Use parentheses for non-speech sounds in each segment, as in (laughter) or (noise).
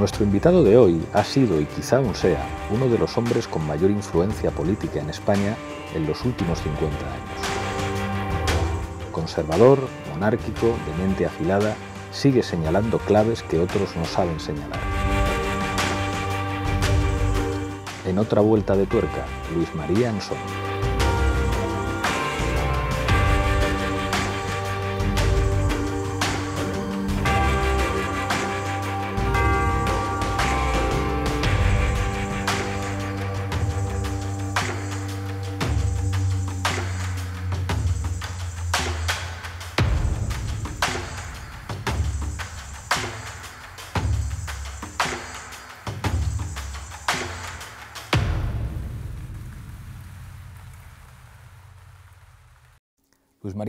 Nuestro invitado de hoy ha sido y quizá aún sea uno de los hombres con mayor influencia política en España en los últimos 50 años. Conservador, monárquico, de mente afilada, sigue señalando claves que otros no saben señalar. En otra vuelta de tuerca, Luis María Anson.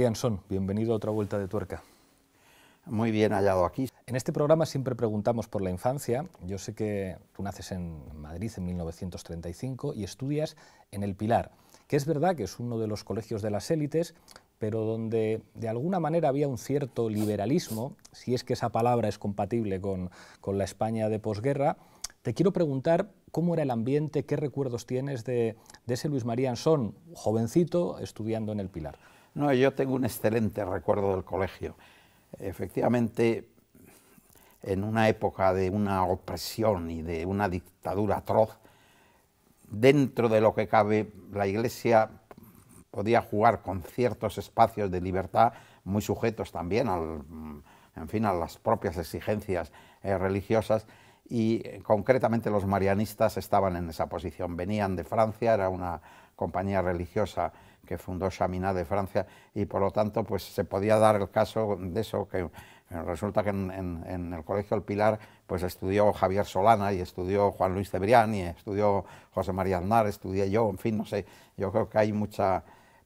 María bienvenido a otra vuelta de tuerca. Muy bien hallado aquí. En este programa siempre preguntamos por la infancia. Yo sé que tú naces en Madrid en 1935 y estudias en El Pilar, que es verdad que es uno de los colegios de las élites, pero donde de alguna manera había un cierto liberalismo, si es que esa palabra es compatible con, la España de posguerra. Te quiero preguntar cómo era el ambiente, qué recuerdos tienes de, ese Luis María Anson jovencito, estudiando en El Pilar. No, yo tengo un excelente recuerdo del colegio. Efectivamente, en una época de una opresión y de una dictadura atroz, dentro de lo que cabe, la Iglesia podía jugar con ciertos espacios de libertad muy sujetos también al, en fin, a las propias exigencias eh, religiosas y eh, concretamente los marianistas estaban en esa posición. Venían de Francia, era una compañía religiosa que fundó mina de Francia, y por lo tanto pues se podía dar el caso de eso, que eh, resulta que en, el Colegio El Pilar pues estudió Javier Solana y estudió Juan Luis Cebrián y estudió José María Aznar, estudié yo, en fin, no sé, yo creo que hay mucha...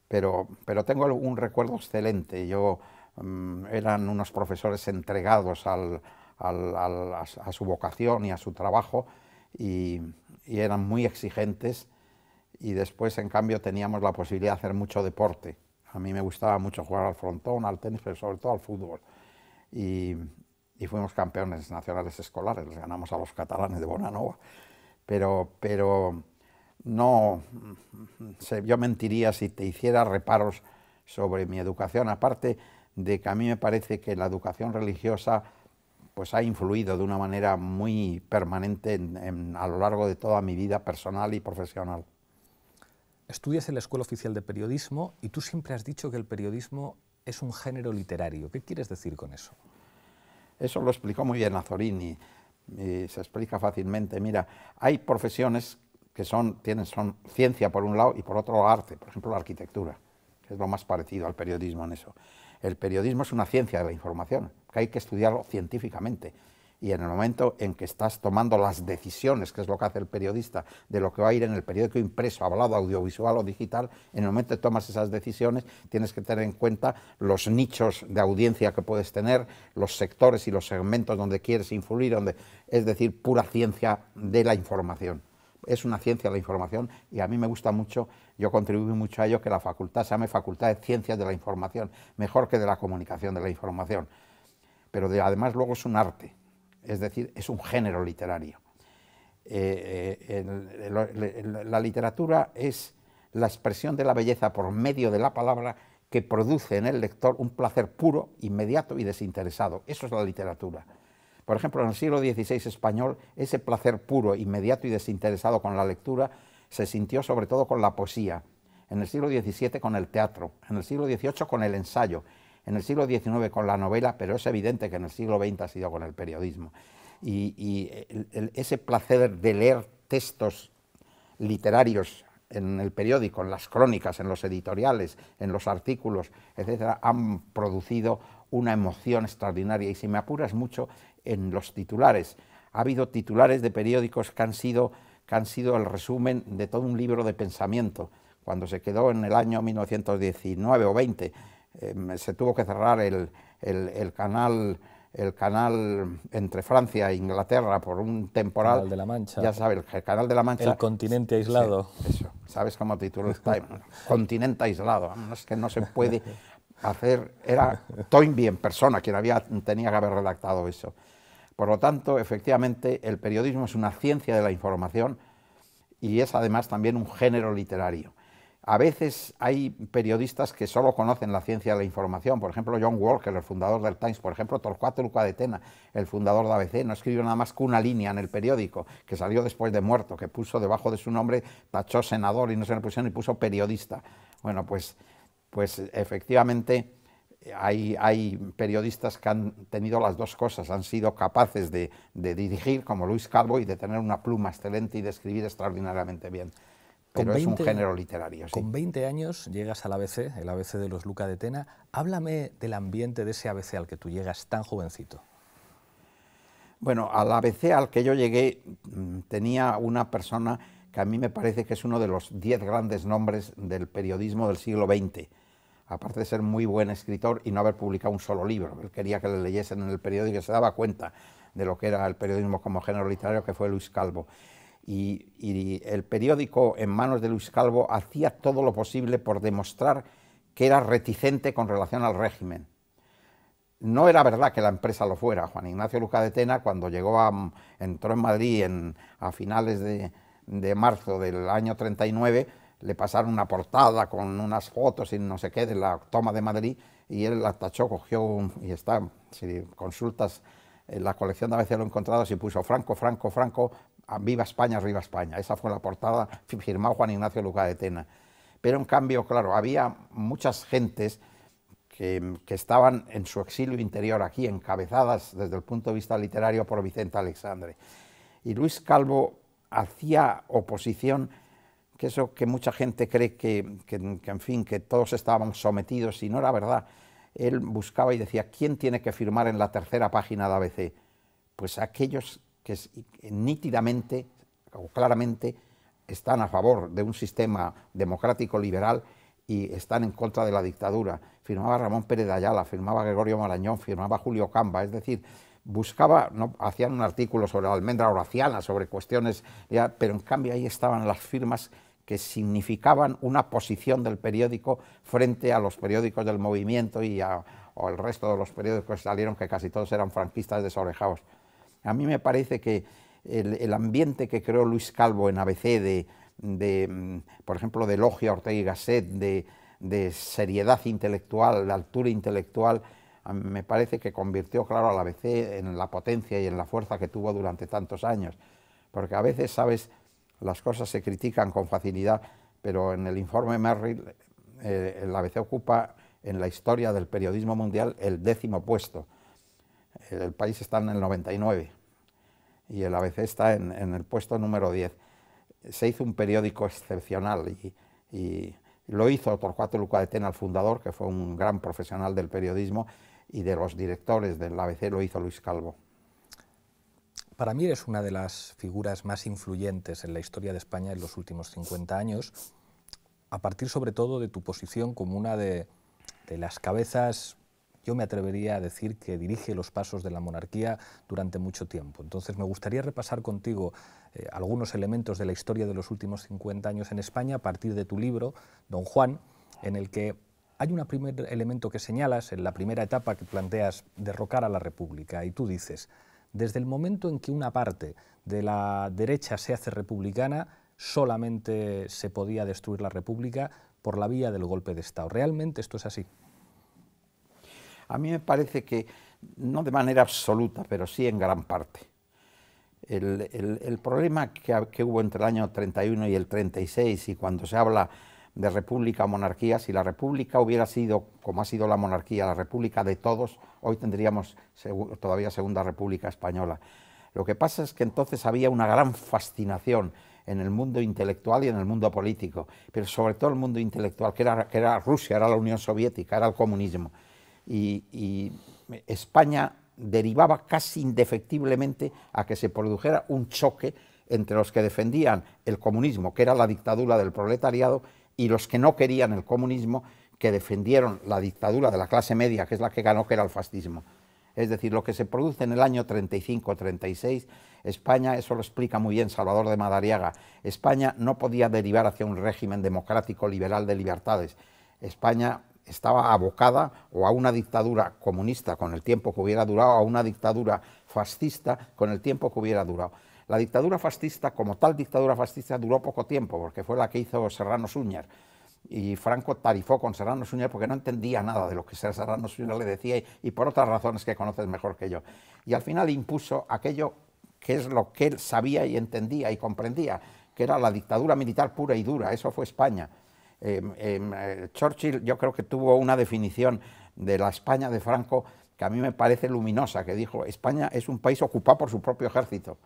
Pero, pero tengo un recuerdo excelente, yo mm, eran unos profesores entregados a, su vocación y a su trabajo y, y eran muy exigentes y después, en cambio, teníamos la posibilidad de hacer mucho deporte. A mí me gustaba mucho jugar al frontón, al tenis, pero sobre todo al fútbol. Y, fuimos campeones nacionales escolares, les ganamos a los catalanes de Bonanova. Pero, pero no, yo mentiría si te hiciera reparos sobre mi educación, aparte de que a mí me parece que la educación religiosa pues ha influido de una manera muy permanente a lo largo de toda mi vida personal y profesional estudias en la Escuela Oficial de Periodismo y tú siempre has dicho que el periodismo es un género literario. ¿Qué quieres decir con eso? Eso lo explicó muy bien Azorini y se explica fácilmente. Mira, hay profesiones que son, tienen, son ciencia por un lado y por otro arte, por ejemplo la arquitectura, que es lo más parecido al periodismo en eso. El periodismo es una ciencia de la información, que hay que estudiarlo científicamente y en el momento en que estás tomando las decisiones, que es lo que hace el periodista, de lo que va a ir en el periódico impreso, hablado, audiovisual o digital, en el momento que tomas esas decisiones tienes que tener en cuenta los nichos de audiencia que puedes tener, los sectores y los segmentos donde quieres influir, donde, es decir, pura ciencia de la información es una ciencia la información y a mí me gusta mucho, yo contribuí mucho a ello, que la facultad se llame Facultad de Ciencias de la Información, mejor que de la Comunicación de la Información. Pero además luego es un arte, es decir, es un género literario. Eh, eh, la literatura es la expresión de la belleza por medio de la palabra que produce en el lector un placer puro, inmediato y desinteresado. Eso es la literatura. Por ejemplo, en el siglo XVI español, ese placer puro, inmediato y desinteresado con la lectura se sintió sobre todo con la poesía, en el siglo XVII con el teatro, en el siglo XVIII con el ensayo, en el siglo XIX con la novela, pero es evidente que en el siglo XX ha sido con el periodismo. Y, ese placer de leer textos literarios en el periódico, en las crónicas, en los editoriales, en los artículos, etcétera, han producido una emoción extraordinaria. Y si me apuras mucho en los titulares, ha habido titulares de periódicos que han sido, que han sido el resumen de todo un libro de pensamiento. Cuando se quedó en el año 1919 o 20 eh, se tuvo que cerrar el, canal el canal entre Francia e Inglaterra por un temporal. Canal de la Mancha. Ya sabes, el canal de la Mancha. El continente aislado. eso, ¿sabes cómo tituló Time? continente aislado. Es que no se puede hacer. Era Toynbee en persona quien había, tenía que haber redactado eso. Por lo tanto, efectivamente, el periodismo es una ciencia de la información y es además también un género literario. A veces hay periodistas que solo conocen la ciencia de la información, por ejemplo John Walker, el fundador del Times, por ejemplo Torcuato Luca de Tena, el fundador de ABC, no escribió nada más que una línea en el periódico, que salió después de muerto, que puso debajo de su nombre, tachó senador y no se le pusieron y puso periodista. Bueno, pues, pues efectivamente hay, periodistas que han tenido las dos cosas, han sido capaces de, de dirigir como Luis Calvo y de tener una pluma excelente y de escribir extraordinariamente bien pero es un género literario. Con 20 años llegas al ABC, el ABC de los Luca de Tena. Háblame del ambiente de ese ABC al que tú llegas tan jovencito. Bueno, al ABC al que yo llegué mm, tenía una persona que a mí me parece que es uno de los 10 grandes nombres del periodismo del siglo XX. Aparte de ser muy buen escritor y no haber publicado un solo libro, él quería que le leyesen en el periódico y se daba cuenta de lo que era el periodismo como género literario, que fue Luis Calvo y, el periódico en manos de Luis Calvo hacía todo lo posible por demostrar que era reticente con relación al régimen. No era verdad que la empresa lo fuera. Juan Ignacio Luca de Tena, cuando llegó a, entró en Madrid a finales de, marzo del año 39, le pasaron una portada con unas fotos y no sé qué de la toma de Madrid y él la tachó, cogió un, y está, si consultas eh, la colección de veces lo encontrado, y puso Franco, Franco, Franco, Viva España, viva España. Esa fue la portada firmada Juan Ignacio Luca de Tena. Pero en cambio, claro, había muchas gentes que, estaban en su exilio interior aquí, encabezadas desde el punto de vista literario por Vicente Alexandre. Y Luis Calvo hacía oposición, que eso que mucha gente cree que, en fin, que todos estaban sometidos, y no era verdad. Él buscaba y decía, ¿quién tiene que firmar en la tercera página de ABC? Pues aquellos que nítidamente o claramente están a favor de un sistema democrático liberal y están en contra de la dictadura. Firmaba Ramón Pérez de Ayala, firmaba Gregorio Marañón, firmaba Julio Camba, es decir, buscaba, no, hacían un artículo sobre la almendra horaciana, sobre cuestiones, pero en cambio ahí estaban las firmas que significaban una posición del periódico frente a los periódicos del movimiento y al el resto de los periódicos que salieron, que casi todos eran franquistas desorejados. A mí me parece que el, ambiente que creó Luis Calvo en ABC de, mm, por ejemplo, de a Ortega y Gasset, de, seriedad intelectual, de altura intelectual, me parece que convirtió, claro, al ABC en la potencia y en la fuerza que tuvo durante tantos años. Porque a veces, sabes, las cosas se critican con facilidad, pero en el informe Merrill, eh, el ABC ocupa en la historia del periodismo mundial el décimo puesto el país está en el 99 y el ABC está en, el puesto número 10. Se hizo un periódico excepcional y, lo hizo Torcuato Luca de Tena, el fundador, que fue un gran profesional del periodismo, y de los directores del ABC lo hizo Luis Calvo. Para mí eres una de las figuras más influyentes en la historia de España en los últimos 50 años, a partir sobre todo de tu posición como una de las cabezas yo me atrevería a decir que dirige los pasos de la monarquía durante mucho tiempo. Entonces me gustaría repasar contigo eh, algunos elementos de la historia de los últimos 50 años en España a partir de tu libro, Don Juan, en el que hay un primer elemento que señalas en la primera etapa que planteas derrocar a la República y tú dices, desde el momento en que una parte de la derecha se hace republicana, solamente se podía destruir la República por la vía del golpe de Estado. ¿Realmente esto es así? A mí me parece que, no de manera absoluta, pero sí en gran parte. El, problema que, hubo entre el año 31 y el 36 y cuando se habla de república o monarquía, si la república hubiera sido, como ha sido la monarquía, la república de todos, hoy tendríamos todavía segunda república española. Lo que pasa es que entonces había una gran fascinación en el mundo intelectual y en el mundo político, pero sobre todo el mundo intelectual, que que era Rusia, era la Unión Soviética, era el comunismo y, España derivaba casi indefectiblemente a que se produjera un choque entre los que defendían el comunismo, que era la dictadura del proletariado, y los que no querían el comunismo, que defendieron la dictadura de la clase media, que es la que ganó, que era el fascismo. Es decir, lo que se produce en el año 35-36, España, eso lo explica muy bien Salvador de Madariaga, España no podía derivar hacia un régimen democrático liberal de libertades. España estaba abocada o a una dictadura comunista con el tiempo que hubiera durado, a una dictadura fascista con el tiempo que hubiera durado. La dictadura fascista, como tal dictadura fascista, duró poco tiempo, porque fue la que hizo Serrano Suñer. Y Franco tarifó con Serrano Suñer porque no entendía nada de lo que Serrano Suñer le decía y por otras razones que conoces mejor que yo. Y al final impuso aquello que es lo que él sabía y entendía y comprendía, que era la dictadura militar pura y dura, eso fue España. Em, em, eh, Churchill yo creo que tuvo una definición de la España de Franco que a mí me parece luminosa, que dijo, España es un país ocupado por su propio ejército.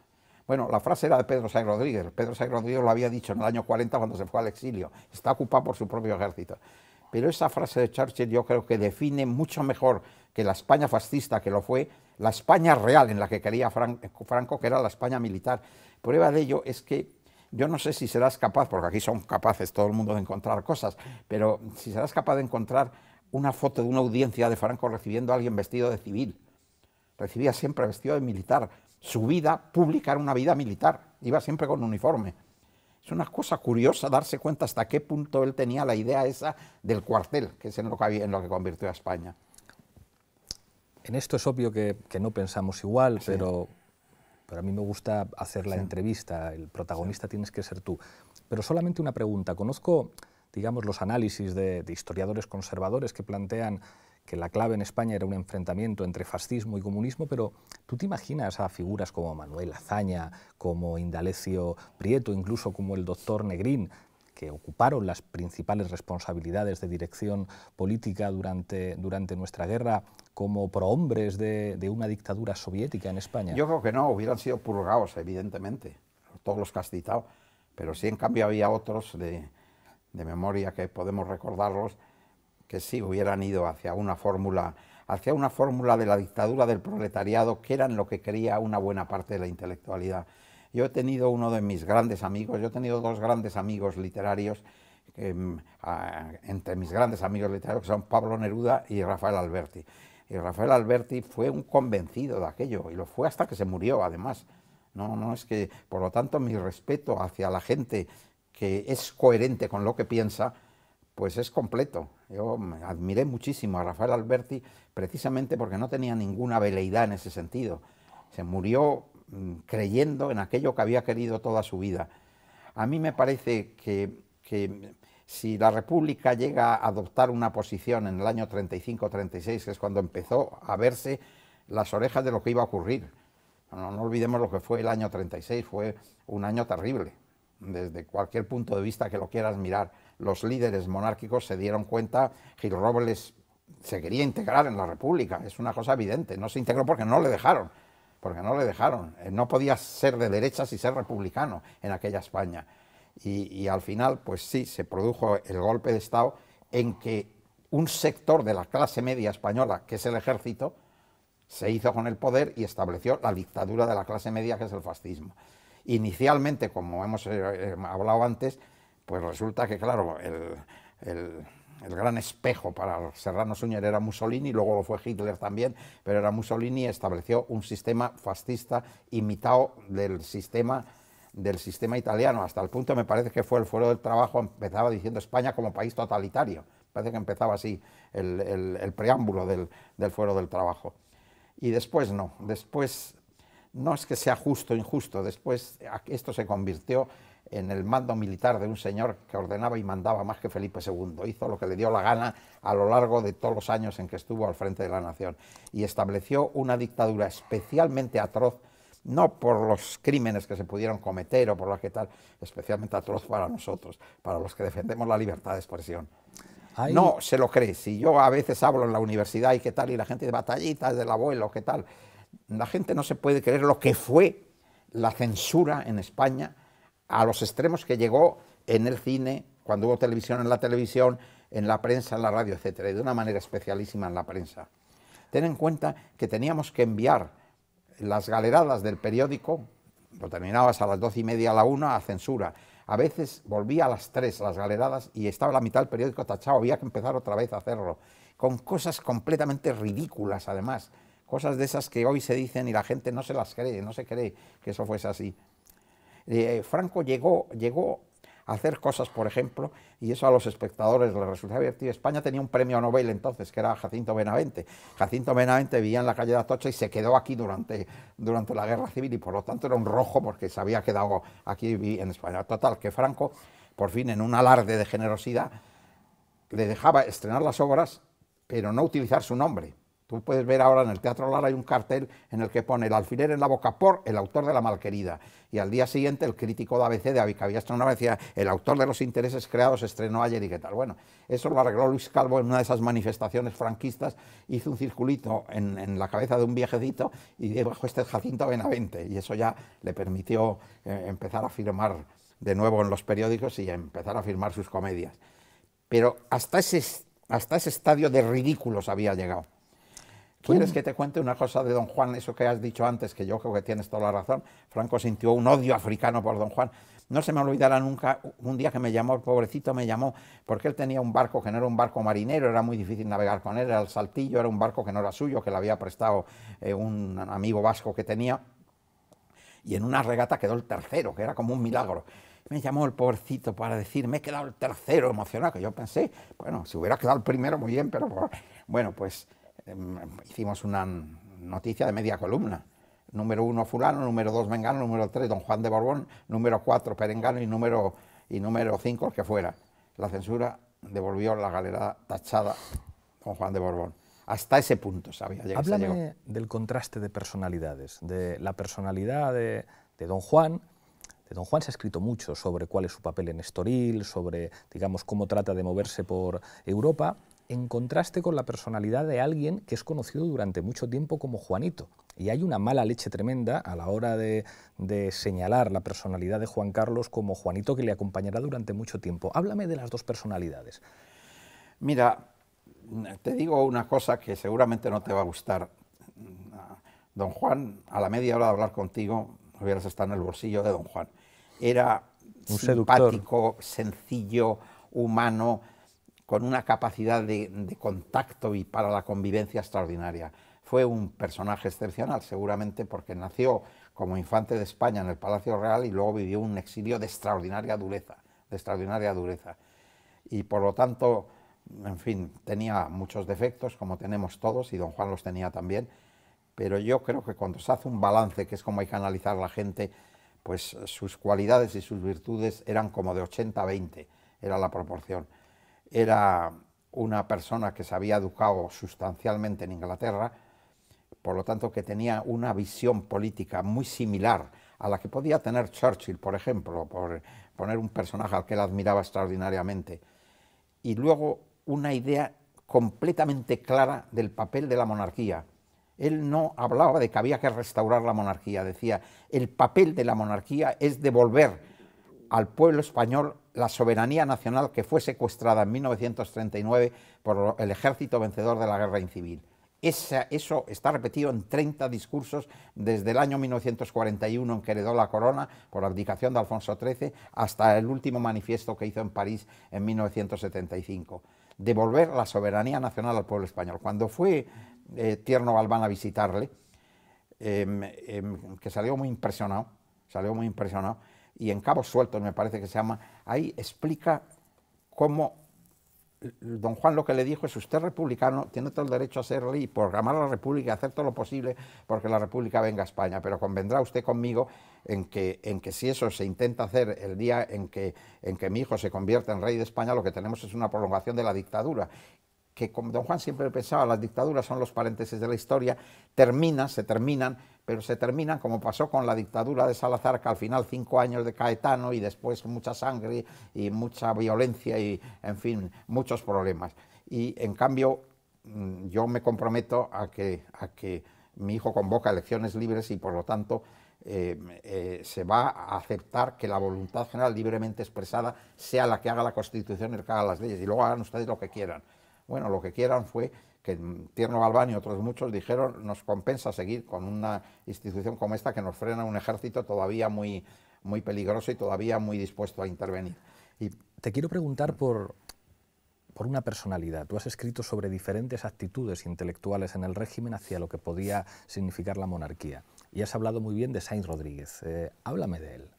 Bueno, la frase era de Pedro Sáenz Rodríguez. Pedro Sáenz Rodríguez lo había dicho en el año 40 cuando se fue al exilio. Está ocupado por su propio ejército. Pero esa frase de Churchill yo creo que define mucho mejor que la España fascista que lo fue, la España real en la que quería Franco, que era la España militar. Prueba de ello es que yo no sé si serás capaz, porque aquí son capaces todo el mundo de encontrar cosas, pero si serás capaz de encontrar una foto de una audiencia de Franco recibiendo a alguien vestido de civil. Recibía siempre vestido de militar. Su vida pública era una vida militar. Iba siempre con uniforme. Es una cosa curiosa darse cuenta hasta qué punto él tenía la idea esa del cuartel, que es en lo que, en lo que convirtió a España. En esto es obvio que, no pensamos igual, pero pero a mí me gusta hacer la entrevista, el protagonista tienes que ser tú. Pero solamente una pregunta. Conozco, digamos, los análisis de, historiadores conservadores que plantean que la clave en España era un enfrentamiento entre fascismo y comunismo, pero tú te imaginas a figuras como Manuel Azaña, como Indalecio Prieto, incluso como el doctor Negrín, que ocuparon las principales responsabilidades de dirección política durante, durante nuestra guerra, como prohombres de, una dictadura soviética en España? Yo creo que no, hubieran sido purgados, evidentemente, todos los castigados, pero sí en cambio había otros de, memoria que podemos recordarlos que sí hubieran ido hacia una fórmula hacia una fórmula de la dictadura del proletariado que eran lo que quería una buena parte de la intelectualidad. Yo he tenido uno de mis grandes amigos, yo he tenido dos grandes amigos literarios, mm, entre mis grandes amigos literarios que son Pablo Neruda y Rafael Alberti. Y Rafael Alberti fue un convencido de aquello, y lo fue hasta que se murió, además. No, no es que, por lo tanto, mi respeto hacia la gente que es coherente con lo que piensa, pues es completo. Yo admiré muchísimo a Rafael Alberti precisamente porque no tenía ninguna veleidad en ese sentido. Se murió mm, creyendo en aquello que había querido toda su vida. A mí me parece que, que si la República llega a adoptar una posición en el año 35-36, que es cuando empezó a verse las orejas de lo que iba a ocurrir. No, olvidemos lo que fue el año 36, fue un año terrible, desde cualquier punto de vista que lo quieras mirar. Los líderes monárquicos se dieron cuenta, Gil Robles se quería integrar en la República, es una cosa evidente, no se integró porque no le dejaron, porque no le dejaron, eh, no podía ser de derechas y ser republicano en aquella España. Y, al final, pues sí, se produjo el golpe de Estado en que un sector de la clase media española, que es el ejército, se hizo con el poder y estableció la dictadura de la clase media, que es el fascismo. Inicialmente, como hemos eh, eh, hablado antes, pues resulta que, claro, el, gran espejo para Serrano Suñer era Mussolini, luego lo fue Hitler también, pero era Mussolini y estableció un sistema fascista imitado del sistema del sistema italiano, hasta el punto, me parece que fue el fuero del Trabajo, empezaba diciendo España como país totalitario, parece que empezaba así el, preámbulo del, fuero del Trabajo. Y después no, después no es que sea justo o injusto, después esto se convirtió en el mando militar de un señor que ordenaba y mandaba más que Felipe II. Hizo lo que le dio la gana a lo largo de todos los años en que estuvo al frente de la nación y estableció una dictadura especialmente atroz no por los crímenes que se pudieron cometer o por lo que tal, especialmente atroz para nosotros, para los que defendemos la libertad de expresión. No se lo cree. Si yo a veces hablo en la universidad y qué tal, y la gente de batallitas del abuelo, qué tal, la gente no se puede creer lo que fue la censura en España a los extremos que llegó en el cine, cuando hubo televisión en la televisión, en la prensa, en la radio, etcétera, y de una manera especialísima en la prensa. Ten en cuenta que teníamos que enviar las galeradas del periódico, lo terminabas a las doce y media a la una a censura. A veces volvía a las tres las galeradas y estaba la mitad del periódico tachado, había que empezar otra vez a hacerlo, con cosas completamente ridículas además, cosas de esas que hoy se dicen y la gente no se las cree, no se cree que eso fuese así. Eh, Franco llegó, llegó hacer cosas, por ejemplo, y eso a los espectadores les resultaba divertido. España tenía un premio Nobel entonces, que era Jacinto Benavente. Jacinto Benavente vivía en la calle de Atocha y se quedó aquí durante, durante la guerra civil y por lo tanto era un rojo porque se había quedado aquí en España. Total, que Franco, por fin, en un alarde de generosidad, le dejaba estrenar las obras, pero no utilizar su nombre Tú puedes ver ahora en el Teatro Lara hay un cartel en el que pone el alfiler en la boca por el autor de La Malquerida. Y al día siguiente el crítico de ABC de que había decía, el autor de los intereses creados estrenó ayer y qué tal. Bueno, eso lo arregló Luis Calvo en una de esas manifestaciones franquistas, hizo un circulito en, la cabeza de un viejecito y dijo, este es Jacinto Benavente. Y eso ya le permitió eh, empezar a firmar de nuevo en los periódicos y empezar a firmar sus comedias. Pero hasta ese, hasta ese estadio de ridículos había llegado. ¿Quieres que te cuente una cosa de Don Juan, eso que has dicho antes, que yo creo que tienes toda la razón? Franco sintió un odio africano por Don Juan. No se me olvidará nunca un día que me llamó, el pobrecito me llamó, porque él tenía un barco que no era un barco marinero, era muy difícil navegar con él, era el Saltillo, era un barco que no era suyo, que le había prestado eh, un amigo vasco que tenía, y en una regata quedó el tercero, que era como un milagro me llamó el pobrecito para decirme, he quedado el tercero emocionado, que yo pensé, bueno, si hubiera quedado el primero, muy bien, pero bueno, pues Em, hicimos una noticia de media columna. Número uno fulano, número dos Mengano, número tres Don Juan de Borbón, número cuatro Perengano y número, y número cinco el que fuera. La censura devolvió la galera tachada Don Juan de Borbón. Hasta ese punto sabía llegar. Háblame del contraste de personalidades, de la personalidad de, Don Juan, de Don Juan se ha escrito mucho sobre cuál es su papel en Estoril, sobre, digamos, cómo trata de moverse por Europa en contraste con la personalidad de alguien que es conocido durante mucho tiempo como Juanito. Y hay una mala leche tremenda a la hora de, señalar la personalidad de Juan Carlos como Juanito que le acompañará durante mucho tiempo. Háblame de las dos personalidades. Mira, te digo una cosa que seguramente no te va a gustar. Don Juan, a la media hora de hablar contigo, hubieras estado en el bolsillo de Don Juan. Era Un simpático, sencillo, humano, con una capacidad de, contacto y para la convivencia extraordinaria. Fue un personaje excepcional, seguramente porque nació como infante de España en el Palacio Real y luego vivió un exilio de extraordinaria dureza, de extraordinaria dureza. Y por lo tanto, en fin, tenía muchos defectos, como tenemos todos, y don Juan los tenía también, pero yo creo que cuando se hace un balance, que es como hay que analizar la gente, pues sus cualidades y sus virtudes eran como de 80-20, era la proporción era una persona que se había educado sustancialmente en Inglaterra, por lo tanto que tenía una visión política muy similar a la que podía tener Churchill, por ejemplo, por poner un personaje al que él admiraba extraordinariamente, y luego una idea completamente clara del papel de la monarquía. Él no hablaba de que había que restaurar la monarquía, decía, el papel de la monarquía es devolver al pueblo español la soberanía nacional que fue secuestrada en 1939 por el ejército vencedor de la guerra incivil. eso está repetido en 30 discursos desde el año 1941 en que heredó la corona por la abdicación de Alfonso XIII hasta el último manifiesto que hizo en París en 1975. Devolver la soberanía nacional al pueblo español. Cuando fue eh, Tierno Galván a visitarle, em, em, que salió muy impresionado, salió muy impresionado, y en Cabos Sueltos me parece que se llama, ahí explica cómo don Juan lo que le dijo es usted republicano, tiene todo el derecho a ser rey, programar a la República, hacer todo lo posible porque la República venga a España, pero convendrá usted conmigo en que, en que si eso se intenta hacer el día en que, en que mi hijo se convierta en rey de España, lo que tenemos es una prolongación de la dictadura que como don Juan siempre pensaba, las dictaduras son los paréntesis de la historia, terminan, se terminan, pero se terminan como pasó con la dictadura de Salazar, que al final cinco años de Caetano y después mucha sangre y mucha violencia y, en fin, muchos problemas. Y en cambio, mm, yo me comprometo a que, a que mi hijo convoca elecciones libres y por lo tanto eh, eh, se va a aceptar que la voluntad general libremente expresada sea la que haga la Constitución y la que haga las leyes. Y luego hagan ustedes lo que quieran. Bueno, lo que quieran fue que Tierno Galván y otros muchos dijeron, nos compensa seguir con una institución como esta que nos frena un ejército todavía muy, muy peligroso y todavía muy dispuesto a intervenir. Y te quiero preguntar por, una personalidad. Tú has escrito sobre diferentes actitudes intelectuales en el régimen hacia lo que podía significar la monarquía. Y has hablado muy bien de Sainz Rodríguez. Eh, háblame de él.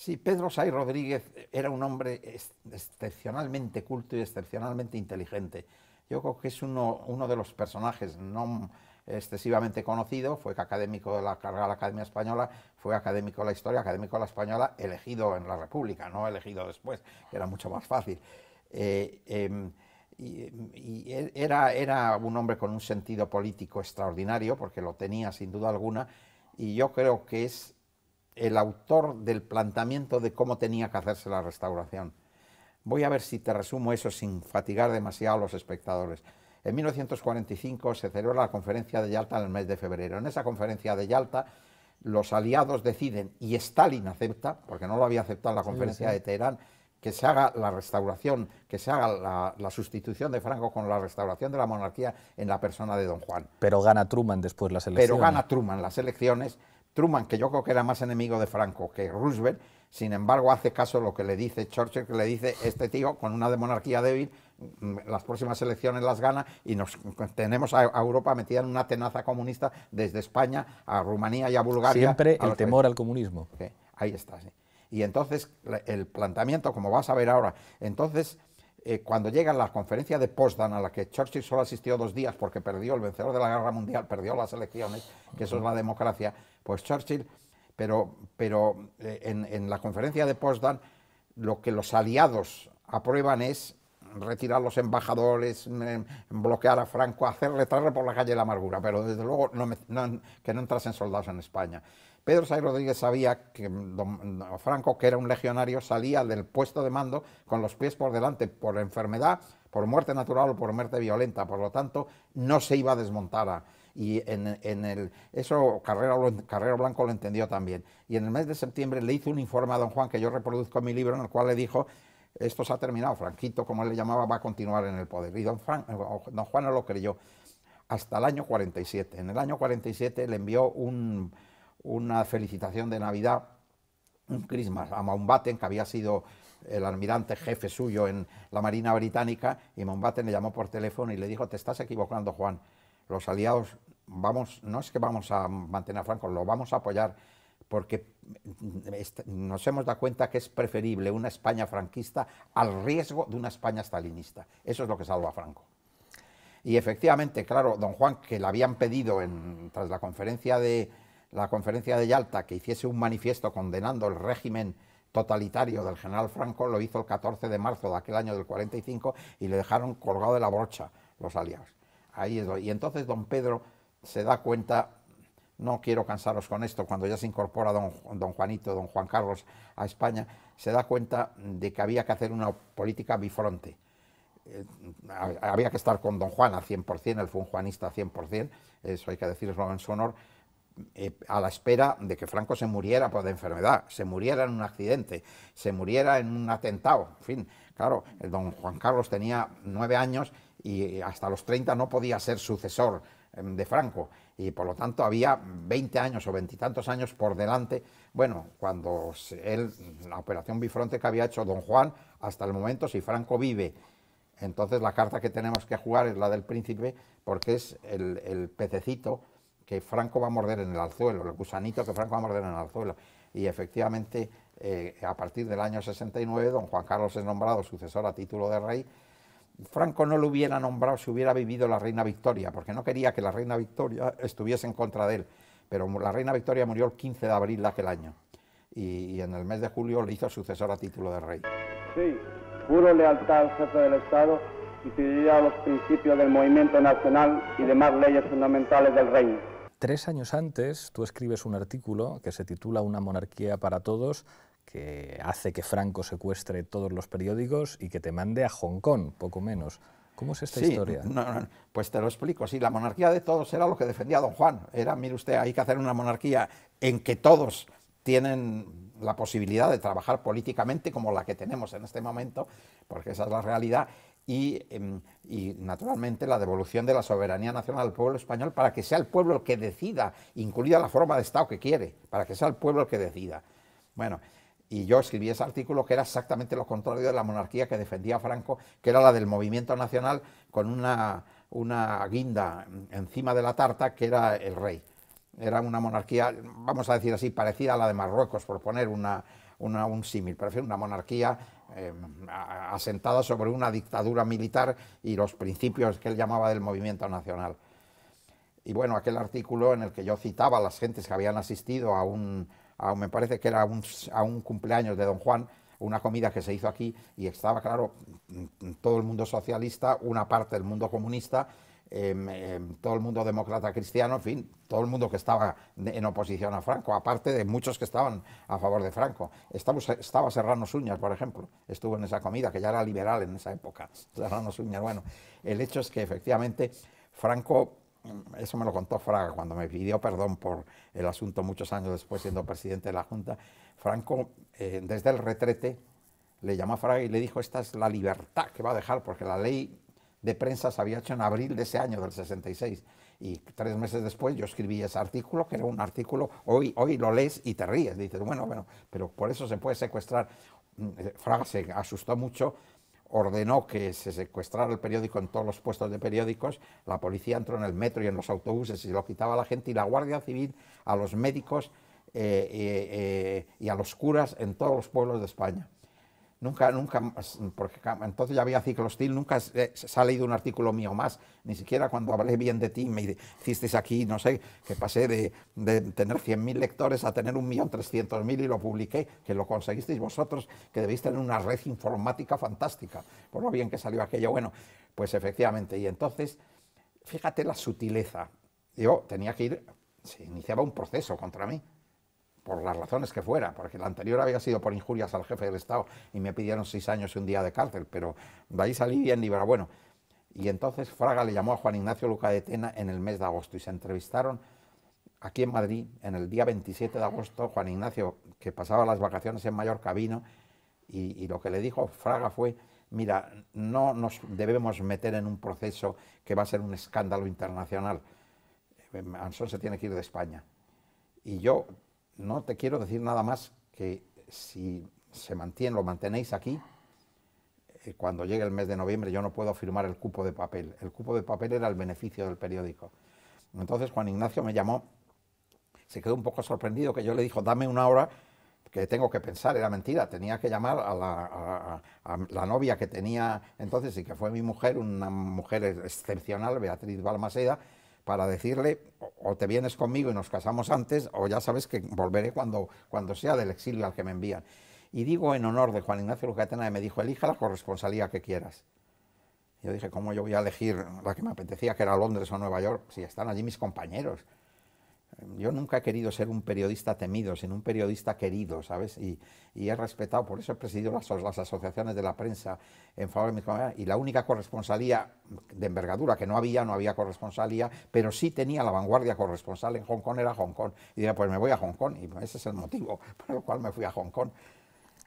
Sí, Pedro Say Rodríguez era un hombre excepcionalmente culto y excepcionalmente inteligente. Yo creo que es uno, de los personajes no excesivamente conocido, fue académico de la Real Academia Española, fue académico de la historia, académico de la Española, elegido en la República, no elegido después, que era mucho más fácil. Eh, em, y, era un hombre con un sentido político extraordinario, porque lo tenía sin duda alguna, y yo creo que es el autor del planteamiento de cómo tenía que hacerse la restauración. Voy a ver si te resumo eso sin fatigar demasiado a los espectadores. En 1945 se celebra la conferencia de Yalta en el mes de febrero. En esa conferencia de Yalta los aliados deciden, y Stalin acepta, porque no lo había aceptado en la conferencia de Teherán, que se haga la restauración, que se haga la, la, sustitución de Franco con la restauración de la monarquía en la persona de Don Juan. Pero gana Truman después las elecciones. Pero gana Truman las elecciones Truman, que yo creo que era más enemigo de Franco que Roosevelt, sin embargo hace caso a lo que le dice Churchill, que le dice este tío con una de monarquía débil, mm, las próximas elecciones las gana y nos tenemos a, Europa metida en una tenaza comunista desde España a Rumanía y a Bulgaria. Siempre el temor al comunismo. ahí está. Sí. Y entonces el planteamiento, como vas a ver ahora, entonces eh, cuando llegan la conferencia de Potsdam, a la que Churchill solo asistió dos días porque perdió el vencedor de la guerra mundial, perdió las elecciones, que eso es la democracia, pues Churchill, pero, pero eh, en, la conferencia de Potsdam lo que los aliados aprueban es retirar los embajadores, em, bloquear a Franco, hacer traer por la calle de la amargura, pero desde luego que no entrasen soldados en España. Pedro Sáenz Rodríguez sabía que don Franco, que era un legionario, salía del puesto de mando con los pies por delante por enfermedad, por muerte natural o por muerte violenta. Por lo tanto, no se iba a desmontar. y en, eso Carrero, Blanco lo entendió también. Y en el mes de septiembre le hizo un informe a don Juan que yo reproduzco en mi libro, en el cual le dijo, esto se ha terminado, Franquito, como él le llamaba, va a continuar en el poder. Y don, don Juan no lo creyó hasta el año 47. En el año 47 le envió un una felicitación de Navidad, un Christmas a Mountbatten, que había sido el almirante jefe suyo en la Marina Británica, y Mountbatten le llamó por teléfono y le dijo, te estás equivocando, Juan, los aliados, vamos, no es que vamos a mantener a Franco, lo vamos a apoyar, porque nos hemos dado cuenta que es preferible una España franquista al riesgo de una España stalinista. Eso es lo que salva a Franco. Y efectivamente, claro, don Juan, que le habían pedido en, tras la conferencia de, la conferencia de Yalta que hiciese un manifiesto condenando el régimen totalitario del general Franco lo hizo el 14 de marzo de aquel año del 45 y le dejaron colgado de la brocha los aliados. Ahí y entonces don Pedro se da cuenta, no quiero cansaros con esto, cuando ya se incorpora don, Juanito, don Juan Carlos a España, se da cuenta de que había que hacer una política bifronte. Eh, había que estar con don Juan al 100%, él fue un juanista al 100%, eso hay que decirlo en su honor, eh, a la espera de que Franco se muriera por enfermedad, se muriera en un accidente, se muriera en un atentado, en fin. Claro, el eh, don Juan Carlos tenía nueve años y hasta los treinta no podía ser sucesor em, de Franco y por lo tanto había veinte años o veintitantos años por delante, bueno, cuando él, la operación bifronte que había hecho don Juan, hasta el momento si Franco vive, entonces la carta que tenemos que jugar es la del príncipe porque es el, el pececito que Franco va a morder en el alzuelo... el gusanito que Franco va a morder en el alzuelo... Y efectivamente, eh, a partir del año 69, don Juan Carlos es nombrado sucesor a título de rey. Franco no lo hubiera nombrado si hubiera vivido la reina Victoria, porque no quería que la reina Victoria estuviese en contra de él. Pero la reina Victoria murió el 15 de abril de aquel año. Y, en el mes de julio le hizo sucesor a título de rey. Sí, puro lealtad al jefe del Estado y fidelidad a los principios del movimiento nacional y demás leyes fundamentales del reino. Tres años antes tú escribes un artículo que se titula Una monarquía para todos, que hace que Franco secuestre todos los periódicos y que te mande a Hong Kong, poco menos. ¿Cómo es esta historia? pues te lo explico. Sí, la monarquía de todos era lo que defendía don Juan. Era, mire usted, hay que hacer una monarquía en que todos tienen la posibilidad de trabajar políticamente como la que tenemos en este momento, porque esa es la realidad, Em, y, naturalmente la devolución de la soberanía nacional al pueblo español para que sea el pueblo el que decida, incluida la forma de Estado que quiere, para que sea el pueblo el que decida. Bueno, y yo escribí ese artículo que era exactamente lo contrario de la monarquía que defendía Franco, que era la del movimiento nacional con una, una guinda encima de la tarta que era el rey. Era una monarquía, vamos a decir así, parecida a la de Marruecos, por poner un símil, prefiero una monarquía Em, asentada sobre una dictadura militar y los principios que él llamaba del movimiento nacional. Y bueno, aquel artículo en el que yo citaba a las gentes que habían asistido a un, a, me parece que era a un cumpleaños de don Juan, una comida que se hizo aquí y estaba, claro, mm, mm, todo el mundo socialista, una parte del mundo comunista Em, em, todo el mundo demócrata cristiano, en fin, todo el mundo que estaba en oposición a Franco, aparte de muchos que estaban a favor de Franco. Estaba, estaba Serrano Suñas, por ejemplo, estuvo en esa comida, que ya era liberal en esa época, (laughs) Serrano Suñas. Bueno, el hecho es que efectivamente Franco, mm, eso me lo contó Fraga cuando me pidió perdón por el asunto muchos años después siendo presidente de la Junta, Franco, eh, desde el retrete, le llamó a Fraga y le dijo, esta es la libertad que va a dejar, porque la ley de prensa se había hecho en abril de ese año, del 66. Y tres meses después yo escribí ese artículo, que era un artículo, hoy, hoy lo lees y te ríes, dices, bueno, bueno, pero por eso se puede secuestrar. Mm, eh, Fraga se asustó mucho, ordenó que se secuestrara el periódico en todos los puestos de periódicos, la policía entró en el metro y en los autobuses y lo quitaba a la gente y la Guardia Civil a los médicos eh, eh, y a los curas en todos los pueblos de España. Nunca, nunca, porque entonces ya había ciclostil, nunca se, eh, ha leído un artículo mío más, ni siquiera cuando hablé bien de ti me hicisteis aquí, no sé, que pasé de, de tener 100.000 lectores a tener 1.300.000 y lo publiqué, que lo conseguisteis vosotros, que debéis tener una red informática fantástica, por lo bien que salió aquello. Bueno, pues efectivamente, y entonces, fíjate la sutileza, yo tenía que ir, se iniciaba un proceso contra mí, por las razones que fuera, porque la anterior había sido por injurias al jefe del Estado y me pidieron seis años y un día de cárcel, pero de ahí salí bien era Bueno, y entonces Fraga le llamó a Juan Ignacio Luca de Tena en el mes de agosto y se entrevistaron aquí en Madrid, en el día 27 de agosto, Juan Ignacio, que pasaba las vacaciones en Mallorca, vino y, lo que le dijo Fraga fue, mira, no nos debemos meter en un proceso que va a ser un escándalo internacional. Eh, Ansón se tiene que ir de España. Y yo no te quiero decir nada más que si se mantiene, lo mantenéis aquí, eh, cuando llegue el mes de noviembre yo no puedo firmar el cupo de papel. El cupo de papel era el beneficio del periódico. Entonces Juan Ignacio me llamó, se quedó un poco sorprendido que yo le dijo, dame una hora que tengo que pensar, era mentira, tenía que llamar a la, a la novia que tenía entonces y que fue mi mujer, una mujer excepcional, Beatriz Balmaseda, para decirle o te vienes conmigo y nos casamos antes o ya sabes que volveré cuando, sea del exilio al que me envían. Y digo en honor de Juan Ignacio Lucatena que me dijo, elija la corresponsalía que quieras. Yo dije, ¿cómo yo voy a elegir la que me apetecía, que era Londres o Nueva York, si están allí mis compañeros? yo nunca he querido ser un periodista temido, sino un periodista querido, ¿sabes? Y, he respetado, por eso he presidido las, asociaciones de la prensa en favor de mi comunidad. Y la única corresponsalía de envergadura que no había, no había corresponsalía, pero sí tenía la vanguardia corresponsal en Hong Kong, era Hong Kong. Y dije, pues me voy a Hong Kong, y ese es el motivo (laughs) por el cual me fui a Hong Kong.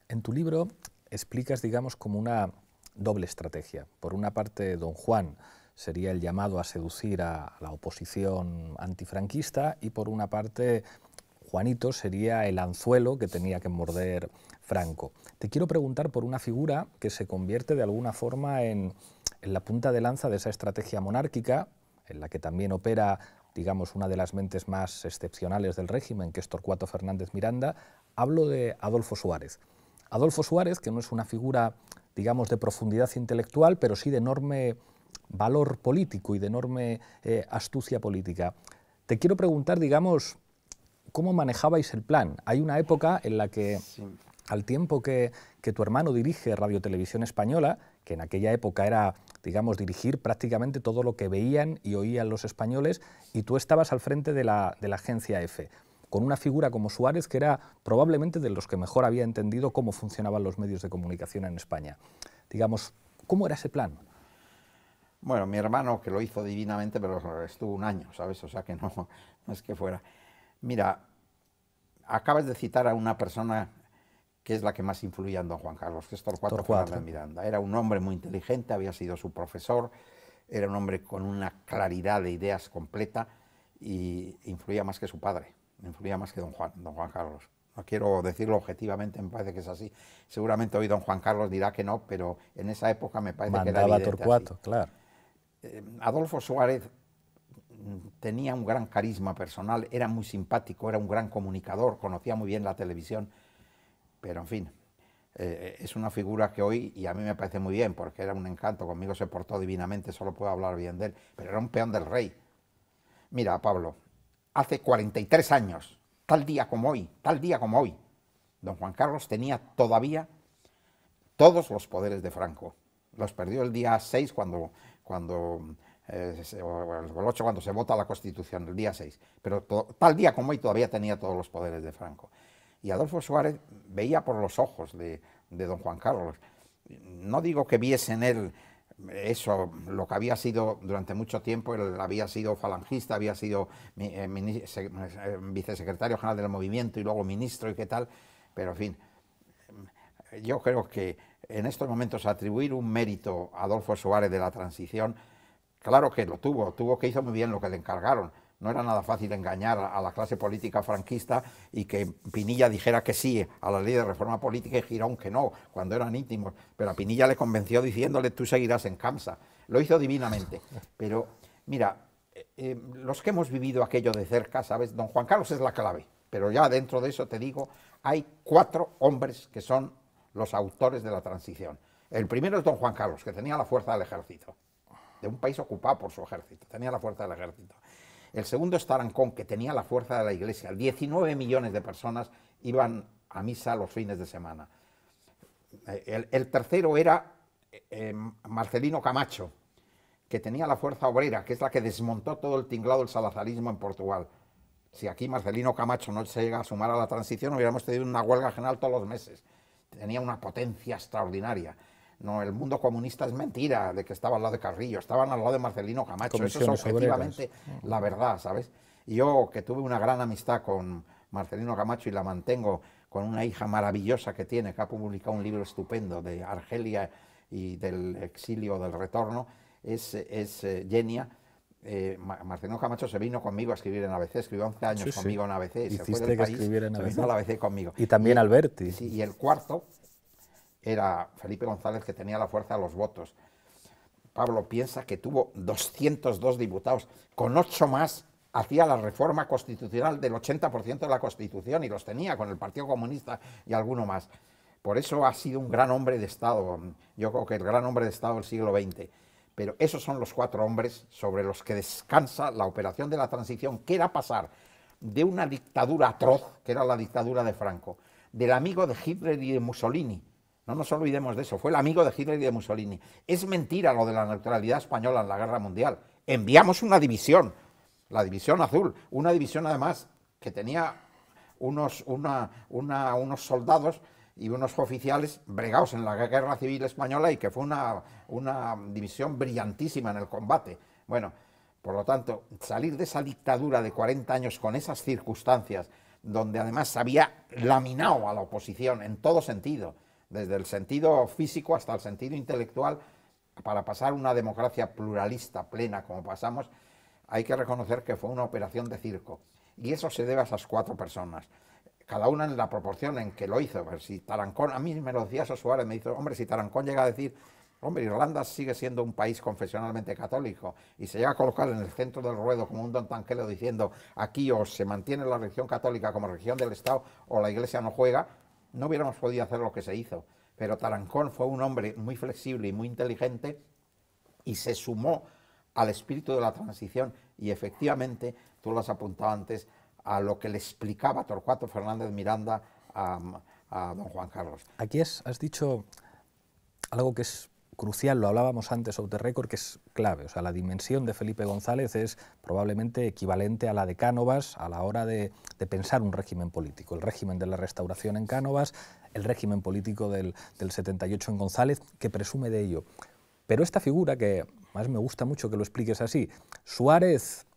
En tu libro explicas, digamos, como una doble estrategia. Por una parte, don Juan sería el llamado a seducir a la oposición antifranquista y por una parte Juanito sería el anzuelo que tenía que morder Franco. Te quiero preguntar por una figura que se convierte de alguna forma en, en la punta de lanza de esa estrategia monárquica, en la que también opera digamos, una de las mentes más excepcionales del régimen, que es Torcuato Fernández Miranda, hablo de Adolfo Suárez. Adolfo Suárez, que no es una figura, digamos, de profundidad intelectual, pero sí de enorme valor político y de enorme eh, astucia política. Te quiero preguntar, digamos, ¿cómo manejabais el plan? Hay una época en la que, al tiempo que, tu hermano dirige Radio Televisión Española, que en aquella época era, digamos, dirigir prácticamente todo lo que veían y oían los españoles, y tú estabas al frente de la, de la agencia EFE con una figura como Suárez, que era probablemente de los que mejor había entendido cómo funcionaban los medios de comunicación en España. Digamos, ¿cómo era ese plan? Bueno, mi hermano que lo hizo divinamente, pero estuvo un año, ¿sabes? O sea que no, (laughs) es que fuera. Mira, acabas de citar a una persona que es la que más influía en don Juan Carlos, que es Torcuato, Miranda. Era un hombre muy inteligente, había sido su profesor, era un hombre con una claridad de ideas completa y influía más que su padre, influía más que don Juan, don Juan Carlos. No quiero decirlo objetivamente, me parece que es así. Seguramente hoy don Juan Carlos dirá que no, pero en esa época me parece que era Torcuato, claro. Eh, Adolfo Suárez mm, tenía un gran carisma personal, era muy simpático, era un gran comunicador, conocía muy bien la televisión, pero en fin, eh, es una figura que hoy, y a mí me parece muy bien, porque era un encanto, conmigo se portó divinamente, solo puedo hablar bien de él, pero era un peón del rey. Mira, Pablo, hace 43 años, tal día como hoy, tal día como hoy, don Juan Carlos tenía todavía todos los poderes de Franco. Los perdió el día 6 cuando cuando eh, el cuando se vota la Constitución, el día 6, pero tal día como hoy todavía tenía todos los poderes de Franco. Y Adolfo Suárez veía por los ojos de, de don Juan Carlos. No digo que viese en él eso, lo que había sido durante mucho tiempo, él había sido falangista, había sido eh, eh, vicesecretario general del movimiento y luego ministro y qué tal, pero en fin, yo creo que en estos momentos atribuir un mérito a Adolfo Suárez de la transición, claro que lo tuvo, tuvo que hizo muy bien lo que le encargaron. No era nada fácil engañar a la clase política franquista y que Pinilla dijera que sí a la ley de reforma política y Girón que no, cuando eran íntimos. Pero a Pinilla le convenció diciéndole tú seguirás en CAMSA. Lo hizo divinamente. Pero mira, eh, eh, los que hemos vivido aquello de cerca, ¿sabes? Don Juan Carlos es la clave. Pero ya dentro de eso te digo, hay cuatro hombres que son los autores de la transición. El primero es don Juan Carlos, que tenía la fuerza del ejército, de un país ocupado por su ejército, tenía la fuerza del ejército. El segundo es Tarancón, que tenía la fuerza de la iglesia. 19 millones de personas iban a misa los fines de semana. Eh, el, tercero era eh, Marcelino Camacho, que tenía la fuerza obrera, que es la que desmontó todo el tinglado del salazarismo en Portugal. Si aquí Marcelino Camacho no se llega a sumar a la transición, hubiéramos tenido una huelga general todos los meses tenía una potencia extraordinaria. No, el mundo comunista es mentira de que estaba al lado de Carrillo, estaban al lado de Marcelino Camacho. Eso es objetivamente la verdad, ¿sabes? Yo, que tuve una gran amistad con Marcelino Camacho y la mantengo con una hija maravillosa que tiene, que ha publicado un libro estupendo de Argelia y del exilio, del retorno, es, es Genia eh, eh, Marcelino Camacho se vino conmigo a escribir en ABC, escribió 11 años conmigo en ABC, y se conmigo. Y también Alberti. y el cuarto era Felipe González, que tenía la fuerza de los votos. Pablo piensa que tuvo 202 diputados, con ocho más hacía la reforma constitucional del 80% de la Constitución y los tenía con el Partido Comunista y alguno más. Por eso ha sido un gran hombre de Estado, yo creo que el gran hombre de Estado del siglo XX. Pero esos son los cuatro hombres sobre los que descansa la operación de la transición, que era pasar de una dictadura atroz, que era la dictadura de Franco, del amigo de Hitler y de Mussolini. No nos olvidemos de eso, fue el amigo de Hitler y de Mussolini. Es mentira lo de la neutralidad española en la guerra mundial. Enviamos una división, la división azul, una división además que tenía unos, unos soldados y unos oficiales bregados en la guerra civil española y que fue una, división brillantísima en el combate. Bueno, por lo tanto, salir de esa dictadura de 40 años con esas circunstancias, donde además se había laminado a la oposición en todo sentido, desde el sentido físico hasta el sentido intelectual, para pasar una democracia pluralista plena como pasamos, hay que reconocer que fue una operación de circo. Y eso se debe a esas cuatro personas cada una en la proporción en que lo hizo. Pues, si Tarancón, a mí me lo decía Suárez, me dijo, hombre, si Tarancón llega a decir, hombre, Irlanda sigue siendo un país confesionalmente católico y se llega a colocar en el centro del ruedo como un don tanquelo diciendo, aquí o se mantiene la religión católica como religión del Estado o la Iglesia no juega, no hubiéramos podido hacer lo que se hizo. Pero Tarancón fue un hombre muy flexible y muy inteligente y se sumó al espíritu de la transición y efectivamente, tú lo has apuntado antes, a lo que le explicaba Torcuato Fernández Miranda a, don Juan Carlos. Aquí has dicho algo que es crucial, lo hablábamos antes, sobre the record, que es clave. O sea, la dimensión de Felipe González es probablemente equivalente a la de Cánovas a la hora de, pensar un régimen político. El régimen de la restauración en Cánovas, el régimen político del, del 78 en González, que presume de ello. Pero esta figura, que más me gusta mucho que lo expliques así, Suárez,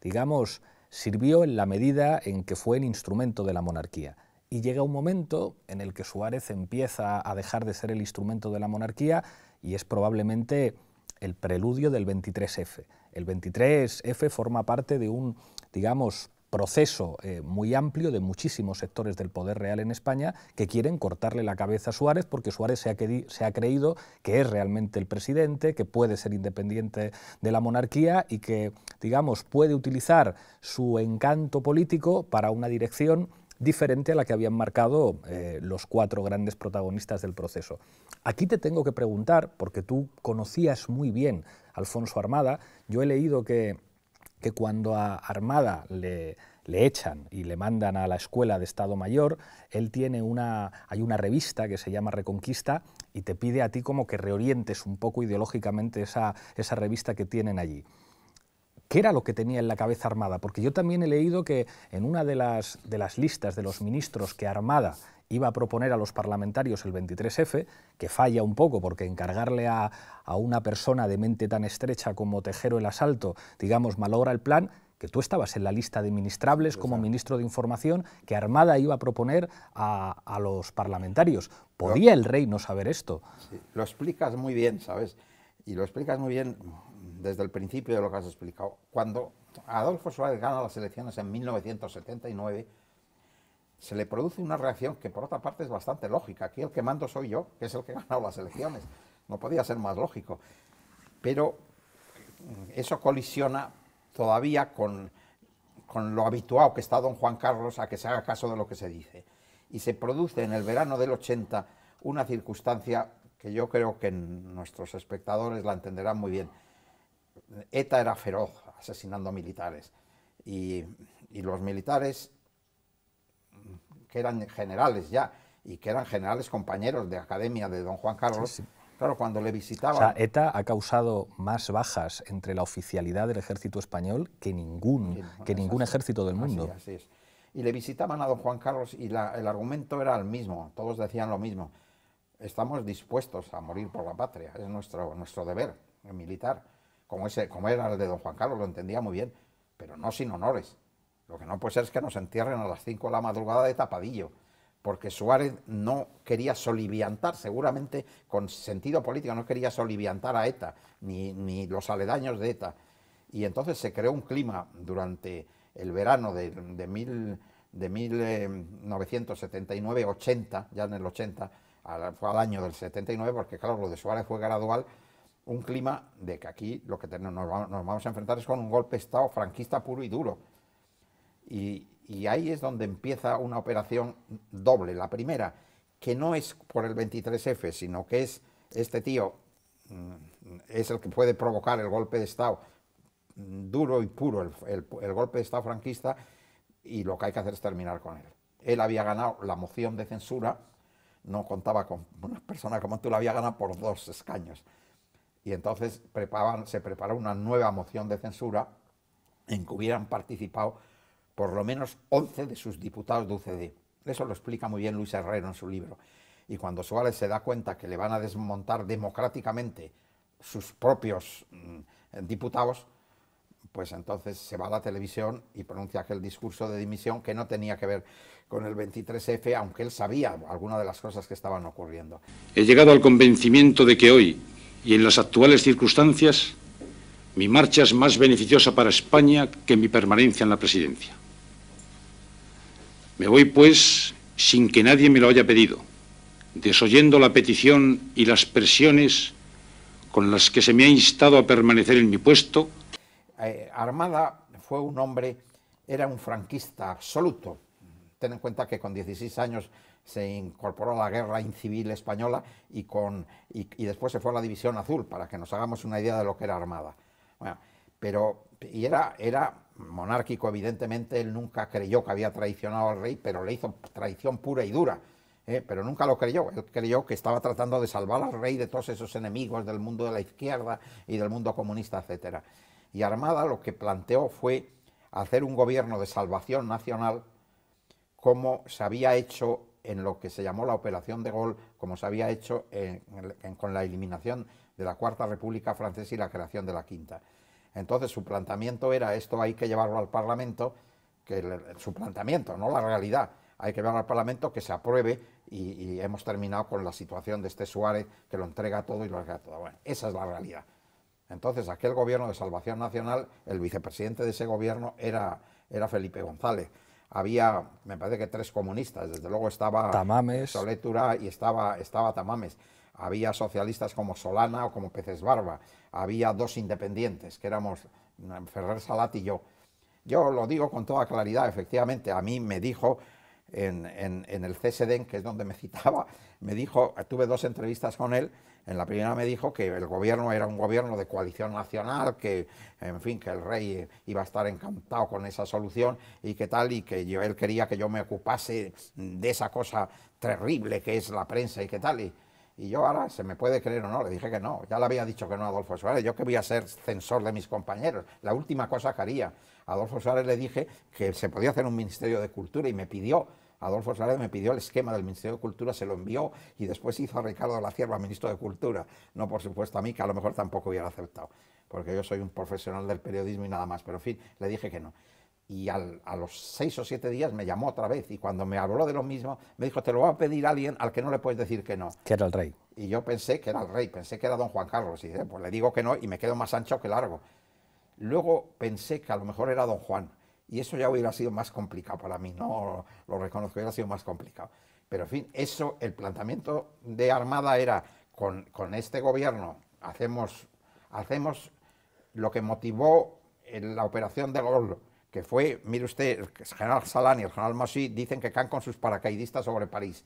digamos, sirvió en la medida en que fue el instrumento de la monarquía. Y llega un momento en el que Suárez empieza a dejar de ser el instrumento de la monarquía y es probablemente el preludio del 23F. El 23F forma parte de un, digamos, proceso eh, muy amplio de muchísimos sectores del poder real en España que quieren cortarle la cabeza a Suárez porque Suárez se ha, creído que es realmente el presidente, que puede ser independiente de la monarquía y que, digamos, puede utilizar su encanto político para una dirección diferente a la que habían marcado eh, los cuatro grandes protagonistas del proceso. Aquí te tengo que preguntar, porque tú conocías muy bien a Alfonso Armada, yo he leído que que cuando a Armada le, echan y le mandan a la escuela de Estado Mayor, él tiene una, hay una revista que se llama Reconquista y te pide a ti como que reorientes un poco ideológicamente esa revista que tienen allí qué era lo que tenía en la cabeza Armada, porque yo también he leído que en una de las, de las listas de los ministros que Armada iba a proponer a los parlamentarios el 23F, que falla un poco porque encargarle a, una persona de mente tan estrecha como Tejero el asalto, digamos, malogra el plan, que tú estabas en la lista de ministrables como ministro de Información, que Armada iba a proponer a, los parlamentarios. ¿Podía el rey no saber esto? lo explicas muy bien, ¿sabes? Y lo explicas muy bien desde el principio de lo que has explicado. Cuando Adolfo Suárez gana las elecciones en 1979, se le produce una reacción que por otra parte es bastante lógica. Aquí el que mando soy yo, que es el que ha ganado las elecciones. No podía ser más lógico. Pero mm, eso colisiona todavía con, lo habituado que está don Juan Carlos a que se haga caso de lo que se dice. Y se produce en el verano del 80 una circunstancia que yo creo que nuestros espectadores la entenderán muy bien ETA era feroz, asesinando militares. Y, los militares, que eran generales ya, y que eran generales compañeros de academia de don Juan Carlos, claro, cuando le visitaban... O sea, ETA ha causado más bajas entre la oficialidad del ejército español que ningún, que ningún ejército del mundo. Y le visitaban a don Juan Carlos y el argumento era el mismo, todos decían lo mismo. Estamos dispuestos a morir por la patria, es nuestro, nuestro deber militar como, ese, era el de don Juan Carlos, lo entendía muy bien, pero no sin honores. Lo que no puede ser es que nos entierren a las 5 de la madrugada de tapadillo, porque Suárez no quería soliviantar, seguramente con sentido político, no quería soliviantar a ETA, ni, los aledaños de ETA. Y entonces se creó un clima durante el verano de, mil, de 1979-80, eh, ya en el 80, fue al año del 79, porque claro, lo de Suárez fue gradual, un clima de que aquí lo que nos, vamos, a enfrentar es con un golpe de Estado franquista puro y duro. Y, ahí es donde empieza una operación doble. La primera, que no es por el 23F, sino que es este tío, mm, es el que puede provocar el golpe de Estado duro y puro, el, golpe de Estado franquista, y lo que hay que hacer es terminar con él. Él había ganado la moción de censura, no contaba con una persona como tú, la había ganado por dos escaños y entonces se preparó una nueva moción de censura en que hubieran participado por lo menos 11 de sus diputados de UCD. Eso lo explica muy bien Luis Herrero en su libro. Y cuando Suárez se da cuenta que le van a desmontar democráticamente sus propios mm, diputados, pues entonces se va a la televisión y pronuncia aquel discurso de dimisión que no tenía que ver con el 23F, aunque él sabía algunas de las cosas que estaban ocurriendo. He llegado al convencimiento de que hoy, y en las actuales circunstancias, mi marcha es más beneficiosa para España que mi permanencia en la presidencia. Me voy, pues, sin que nadie me lo haya pedido, desoyendo la petición y las presiones con las que se me ha instado a permanecer en mi puesto. Eh, Armada fue un hombre, era un franquista absoluto. Ten en cuenta que con 16 años se incorporó a la guerra incivil española y, con, y, después se fue a la División Azul, para que nos hagamos una idea de lo que era Armada. pero, y era, era monárquico, evidentemente, él nunca creyó que había traicionado al rey, pero le hizo traición pura y dura. ¿eh? Pero nunca lo creyó. Él creyó que estaba tratando de salvar al rey de todos esos enemigos del mundo de la izquierda y del mundo comunista, etc. Y Armada lo que planteó fue hacer un gobierno de salvación nacional como se había hecho en lo que se llamó la operación de gol, como se había hecho con la eliminación de la Cuarta República Francesa y la creación de la Quinta. Entonces su planteamiento era, esto hay que llevarlo al Parlamento, que su planteamiento, no la realidad, hay que llevarlo al Parlamento que se apruebe y, hemos terminado con la situación de este Suárez que lo entrega todo y lo entrega todo. Bueno, esa es la realidad. Entonces aquel gobierno de salvación nacional, el vicepresidente de ese gobierno era, era Felipe González había, me parece que tres comunistas, desde luego estaba Tamames. Soletura y estaba, estaba Tamames. Había socialistas como Solana o como Peces Barba. Había dos independientes, que éramos mm, Ferrer Salat y yo. Yo lo digo con toda claridad, efectivamente, a mí me dijo en, el CSDN, que es donde me citaba, me dijo, tuve dos entrevistas con él, en la primera me dijo que el gobierno era un gobierno de coalición nacional, que, en fin, que el rey iba a estar encantado con esa solución y que tal, y que él quería que yo me ocupase de esa cosa terrible que es la prensa y que tal, y, y yo ahora, se me puede creer o no, le dije que no, ya le había dicho que no a Adolfo Suárez, yo que voy a ser censor de mis compañeros, la última cosa que haría. Adolfo Suárez le dije que se podía hacer un Ministerio de Cultura y me pidió Adolfo Suárez me pidió el esquema del Ministerio de Cultura, se lo envió y después hizo a Ricardo de La Cierva, ministro de Cultura. No, por supuesto, a mí, que a lo mejor tampoco hubiera aceptado, porque yo soy un profesional del periodismo y nada más, pero en fin, le dije que no. Y a los seis o siete días me llamó otra vez y cuando me habló de lo mismo, me dijo, te lo va a pedir alguien al que no le puedes decir que no. Que era el rey. Y yo pensé que era el rey, pensé que era don Juan Carlos. Y pues le digo que no y me quedo más ancho que largo. Luego pensé que a lo mejor era don Juan, y eso ya hubiera sido más complicado para mí, no lo reconozco, hubiera sido más complicado. Pero en fin, eso, el planteamiento de Armada era, con, con este gobierno hacemos, hacemos lo que motivó la operación de Gol, que fue, mire usted, el general Salani y el general Massi dicen que caen con sus paracaidistas sobre París,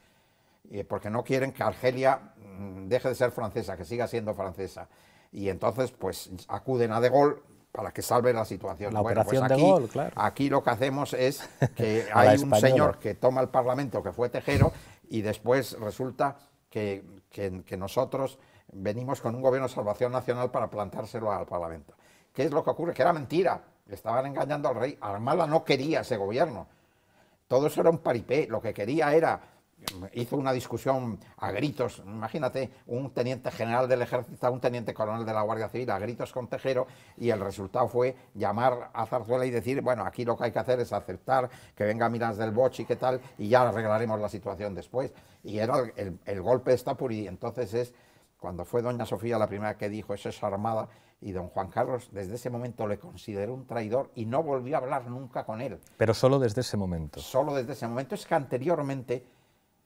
eh, porque no quieren que Argelia mm, deje de ser francesa, que siga siendo francesa. Y entonces, pues acuden a De Gaulle, para que salve la situación. La pues operación aquí, de gol, claro. Aquí lo que hacemos es que (laughs) hay un señor que toma el Parlamento, que fue Tejero, y después resulta que, nosotros venimos con un gobierno de salvación nacional para plantárselo al Parlamento. ¿Qué es lo que ocurre? Que era mentira. Estaban engañando al rey. Armada no quería ese gobierno. Todo eso era un paripé. Lo que quería era hizo una discusión a gritos, imagínate, un teniente general del ejército un teniente coronel de la Guardia Civil a gritos con Tejero y el resultado fue llamar a Zarzuela y decir, bueno, aquí lo que hay que hacer es aceptar que venga Miras del Boche y qué tal, y ya arreglaremos la situación después. Y era el, el golpe de Stapuri, entonces es cuando fue doña Sofía la primera que dijo, eso es armada, y don Juan Carlos desde ese momento le consideró un traidor y no volvió a hablar nunca con él. Pero solo desde ese momento. Solo desde ese momento, es que anteriormente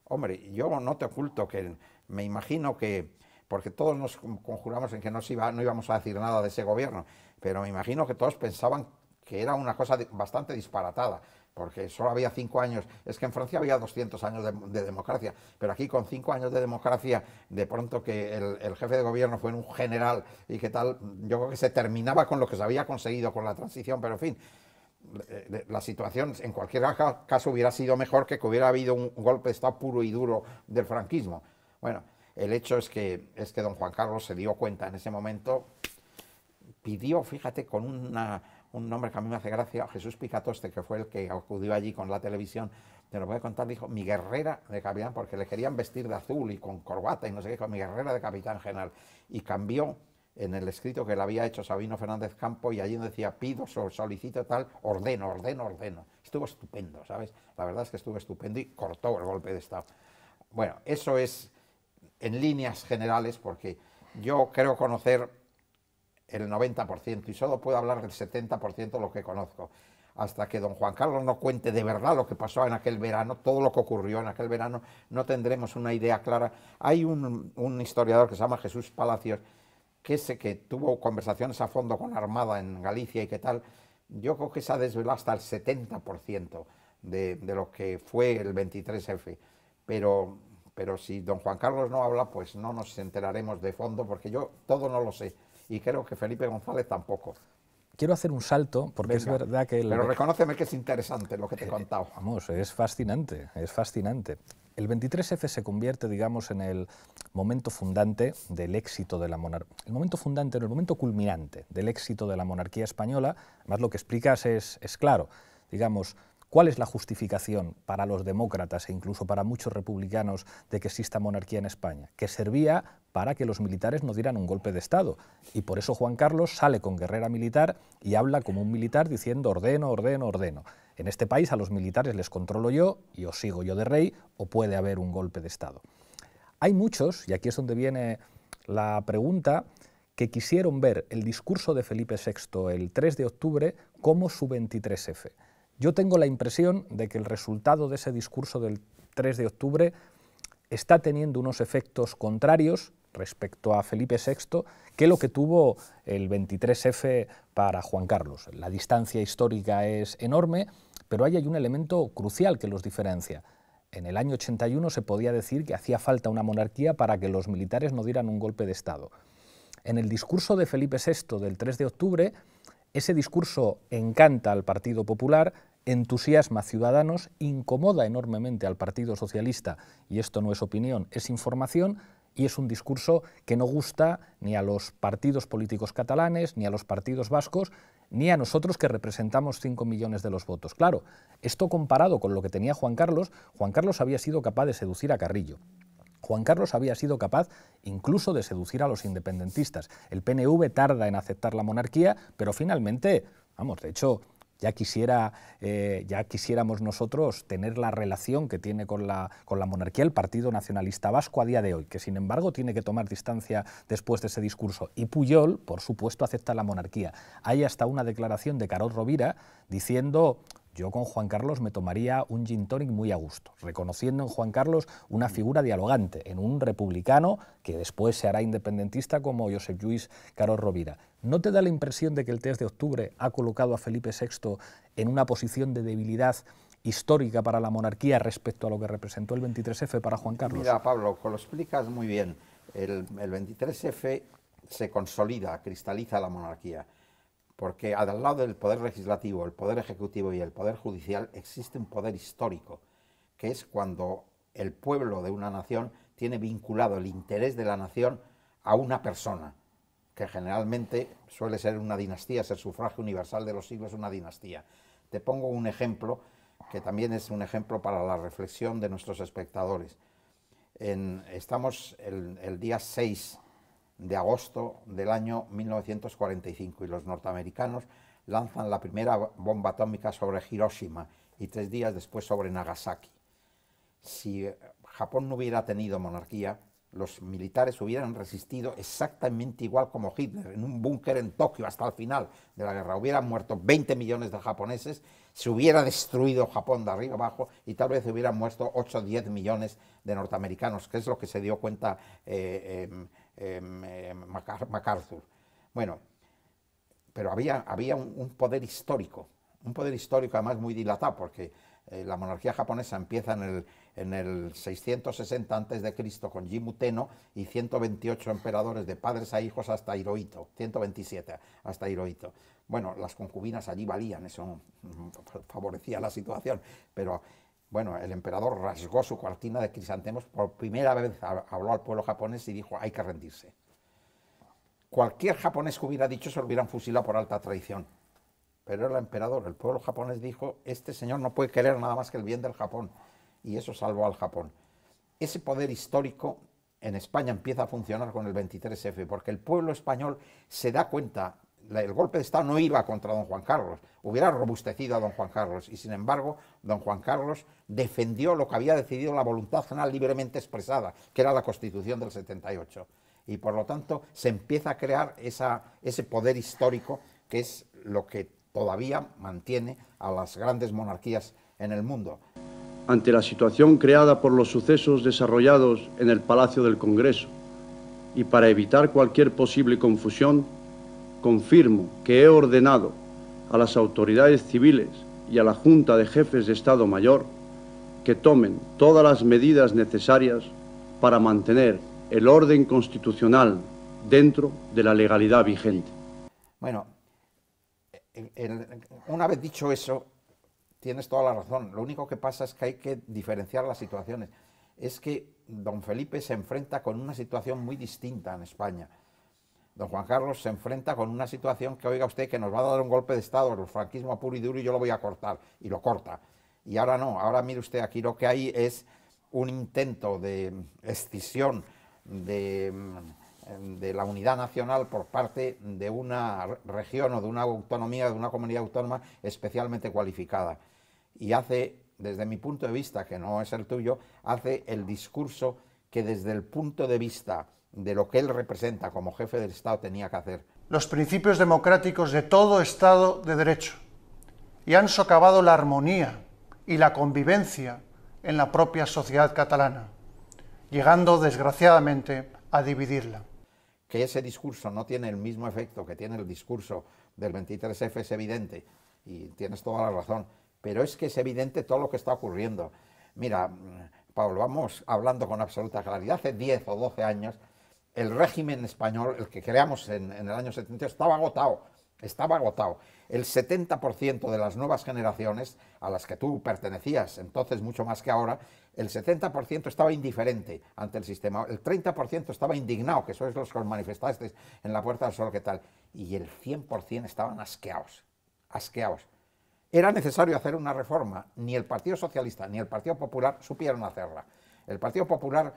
Hombre, yo no te oculto que me imagino que, porque todos nos conjuramos en que no, íbamos a decir nada de ese gobierno, pero me imagino que todos pensaban que era una cosa bastante disparatada, porque solo había cinco años, es que en Francia había 200 años de, democracia, pero aquí con cinco años de democracia, de pronto que el, el, jefe de gobierno fue un general y que tal, yo creo que se terminaba con lo que se había conseguido con la transición, pero en fin, eh, la situación en cualquier caso hubiera sido mejor que que hubiera habido un golpe de Estado puro y duro del franquismo. Bueno, el hecho es que, es que don Juan Carlos se dio cuenta en ese momento, pidió, fíjate, con un nombre que a mí me hace gracia, Jesús Picatoste, que fue el que acudió allí con la televisión, te lo voy a contar, dijo, mi guerrera de capitán, porque le querían vestir de azul y con corbata y no sé qué, mi guerrera de capitán general. Y cambió en el escrito que le había hecho Sabino Fernández Campo y allí decía pido, solicito tal, ordeno, ordeno, ordeno. Estuvo estupendo, ¿sabes? La verdad es que estuvo estupendo y cortó el golpe de Estado. Bueno, eso es en líneas generales porque yo creo conocer el 90% y solo puedo hablar del 70% de lo que conozco. Hasta que don Juan Carlos no cuente de verdad lo que pasó en aquel verano, todo lo que ocurrió en aquel verano, no tendremos una idea clara. Hay un, un historiador que se llama Jesús Palacios, que, ese que tuvo conversaciones a fondo con Armada en Galicia y qué tal, yo creo que se ha desvelado hasta el 70% de, lo que fue el 23F. Pero, pero si don Juan Carlos no habla, pues no nos enteraremos de fondo, porque yo todo no lo sé. Y creo que Felipe González tampoco. Quiero hacer un salto, porque es verdad que... Pero reconoceme que es interesante lo que te he contado. (laughs) vamos, es fascinante, es fascinante el 23F se convierte, digamos, en el momento fundante del éxito de la monarquía, el momento fundante, el momento culminante del éxito de la monarquía española. Además, lo que explicas es, claro, digamos, ¿Cuál es la justificación para los demócratas e incluso para muchos republicanos de que exista monarquía en España? Que servía para que los militares no dieran un golpe de Estado. Y por eso Juan Carlos sale con guerrera militar y habla como un militar diciendo ordeno, ordeno, ordeno. En este país a los militares les controlo yo y os sigo yo de rey o puede haber un golpe de Estado. Hay muchos, y aquí es donde viene la pregunta, que quisieron ver el discurso de Felipe VI el 3 de octubre como su 23F. Yo tengo la impresión de que el resultado de ese discurso del 3 de octubre está teniendo unos efectos contrarios respecto a Felipe VI que lo que tuvo el 23F para Juan Carlos. La distancia histórica es enorme, pero ahí hay un elemento crucial que los diferencia. En el año 81 se podía decir que hacía falta una monarquía para que los militares no dieran un golpe de Estado. En el discurso de Felipe VI del 3 de octubre, ese discurso encanta al Partido Popular, entusiasma a ciudadanos, incomoda enormemente al Partido Socialista, y esto no es opinión, es información, y es un discurso que no gusta ni a los partidos políticos catalanes, ni a los partidos vascos, ni a nosotros que representamos 5 millones de los votos. Claro, esto comparado con lo que tenía Juan Carlos, Juan Carlos había sido capaz de seducir a Carrillo. Juan Carlos había sido capaz incluso de seducir a los independentistas. El PNV tarda en aceptar la monarquía, pero finalmente, vamos, de hecho, ya, quisiera, eh, ya quisiéramos nosotros tener la relación que tiene con la, con la monarquía el Partido Nacionalista Vasco a día de hoy, que sin embargo tiene que tomar distancia después de ese discurso. Y Puyol, por supuesto, acepta la monarquía. Hay hasta una declaración de Carol Rovira diciendo yo con Juan Carlos me tomaría un gin tonic muy a gusto, reconociendo en Juan Carlos una mm. figura dialogante, en un republicano que después se hará independentista como Josep Lluís Carlos Rovira. ¿No te da la impresión de que el test de octubre ha colocado a Felipe VI en una posición de debilidad histórica para la monarquía respecto a lo que representó el 23F para Juan Carlos? Mira, Pablo, pues lo explicas muy bien. el 23F se consolida, cristaliza la monarquía porque al lado del poder legislativo, el poder ejecutivo y el poder judicial existe un poder histórico, que es cuando el pueblo de una nación tiene vinculado el interés de la nación a una persona, que generalmente suele ser una dinastía, es el sufragio universal de los siglos, una dinastía. Te pongo un ejemplo que también es un ejemplo para la reflexión de nuestros espectadores. estamos el, el día 6 de agosto del año 1945 y los norteamericanos lanzan la primera bomba atómica sobre Hiroshima y tres días después sobre Nagasaki. Si eh, Japón no hubiera tenido monarquía, los militares hubieran resistido exactamente igual como Hitler, en un búnker en Tokio hasta el final de la guerra. Hubieran muerto 20 millones de japoneses, se hubiera destruido Japón de arriba abajo y tal vez hubieran muerto 8 o 10 millones de norteamericanos, que es lo que se dio cuenta eh, em, Em, em, MacArthur. Bueno, pero había, había un, poder histórico, un poder histórico además muy dilatado, porque eh, la monarquía japonesa empieza en el, en el 660 a.C. con Jimuteno y 128 emperadores de padres a hijos hasta Hirohito, 127 hasta Hirohito. Bueno, las concubinas allí valían, eso mm, favorecía la situación, pero bueno, el emperador rasgó su cuartina de crisantemos, por primera vez habló al pueblo japonés y dijo, hay que rendirse. Cualquier japonés que hubiera dicho se lo hubieran fusilado por alta traición. Pero el emperador, el pueblo japonés dijo, este señor no puede querer nada más que el bien del Japón. Y eso salvó al Japón. Ese poder histórico en España empieza a funcionar con el 23F, porque el pueblo español se da cuenta el golpe de Estado no iba contra don Juan Carlos, hubiera robustecido a don Juan Carlos y sin embargo don Juan Carlos defendió lo que había decidido la voluntad general libremente expresada, que era la Constitución del 78. Y por lo tanto se empieza a crear esa, ese poder histórico que es lo que todavía mantiene a las grandes monarquías en el mundo. Ante la situación creada por los sucesos desarrollados en el Palacio del Congreso y para evitar cualquier posible confusión, confirmo que he ordenado a las autoridades civiles y a la Junta de Jefes de Estado Mayor que tomen todas las medidas necesarias para mantener el orden constitucional dentro de la legalidad vigente. Bueno, una vez dicho eso, tienes toda la razón. Lo único que pasa es que hay que diferenciar las situaciones. Es que don Felipe se enfrenta con una situación muy distinta en España don Juan Carlos se enfrenta con una situación que, oiga usted, que nos va a dar un golpe de Estado, el franquismo puro y duro, y yo lo voy a cortar, y lo corta. Y ahora no, ahora mire usted, aquí lo que hay es un intento de escisión de, mm, de la unidad nacional por parte de una región o de una autonomía, de una comunidad autónoma especialmente cualificada. Y hace, desde mi punto de vista, que no es el tuyo, hace el discurso que desde el punto de vista de lo que él representa como jefe del Estado tenía que hacer. Los principios democráticos de todo Estado de Derecho y han socavado la armonía y la convivencia en la propia sociedad catalana, llegando desgraciadamente a dividirla. Que ese discurso no tiene el mismo efecto que tiene el discurso del 23F es evidente, y tienes toda la razón, pero es que es evidente todo lo que está ocurriendo. Mira, mm, Pablo, vamos hablando con absoluta claridad, hace 10 o 12 años el régimen español, el que creamos en, el año 70, estaba agotado, estaba agotado. El 70% de las nuevas generaciones, a las que tú pertenecías entonces mucho más que ahora, el 70% estaba indiferente ante el sistema, el 30% estaba indignado, que sois los que os manifestasteis en la Puerta del Sol, que tal? Y el 100% estaban asqueados, asqueados. Era necesario hacer una reforma, ni el Partido Socialista ni el Partido Popular supieron hacerla. El Partido Popular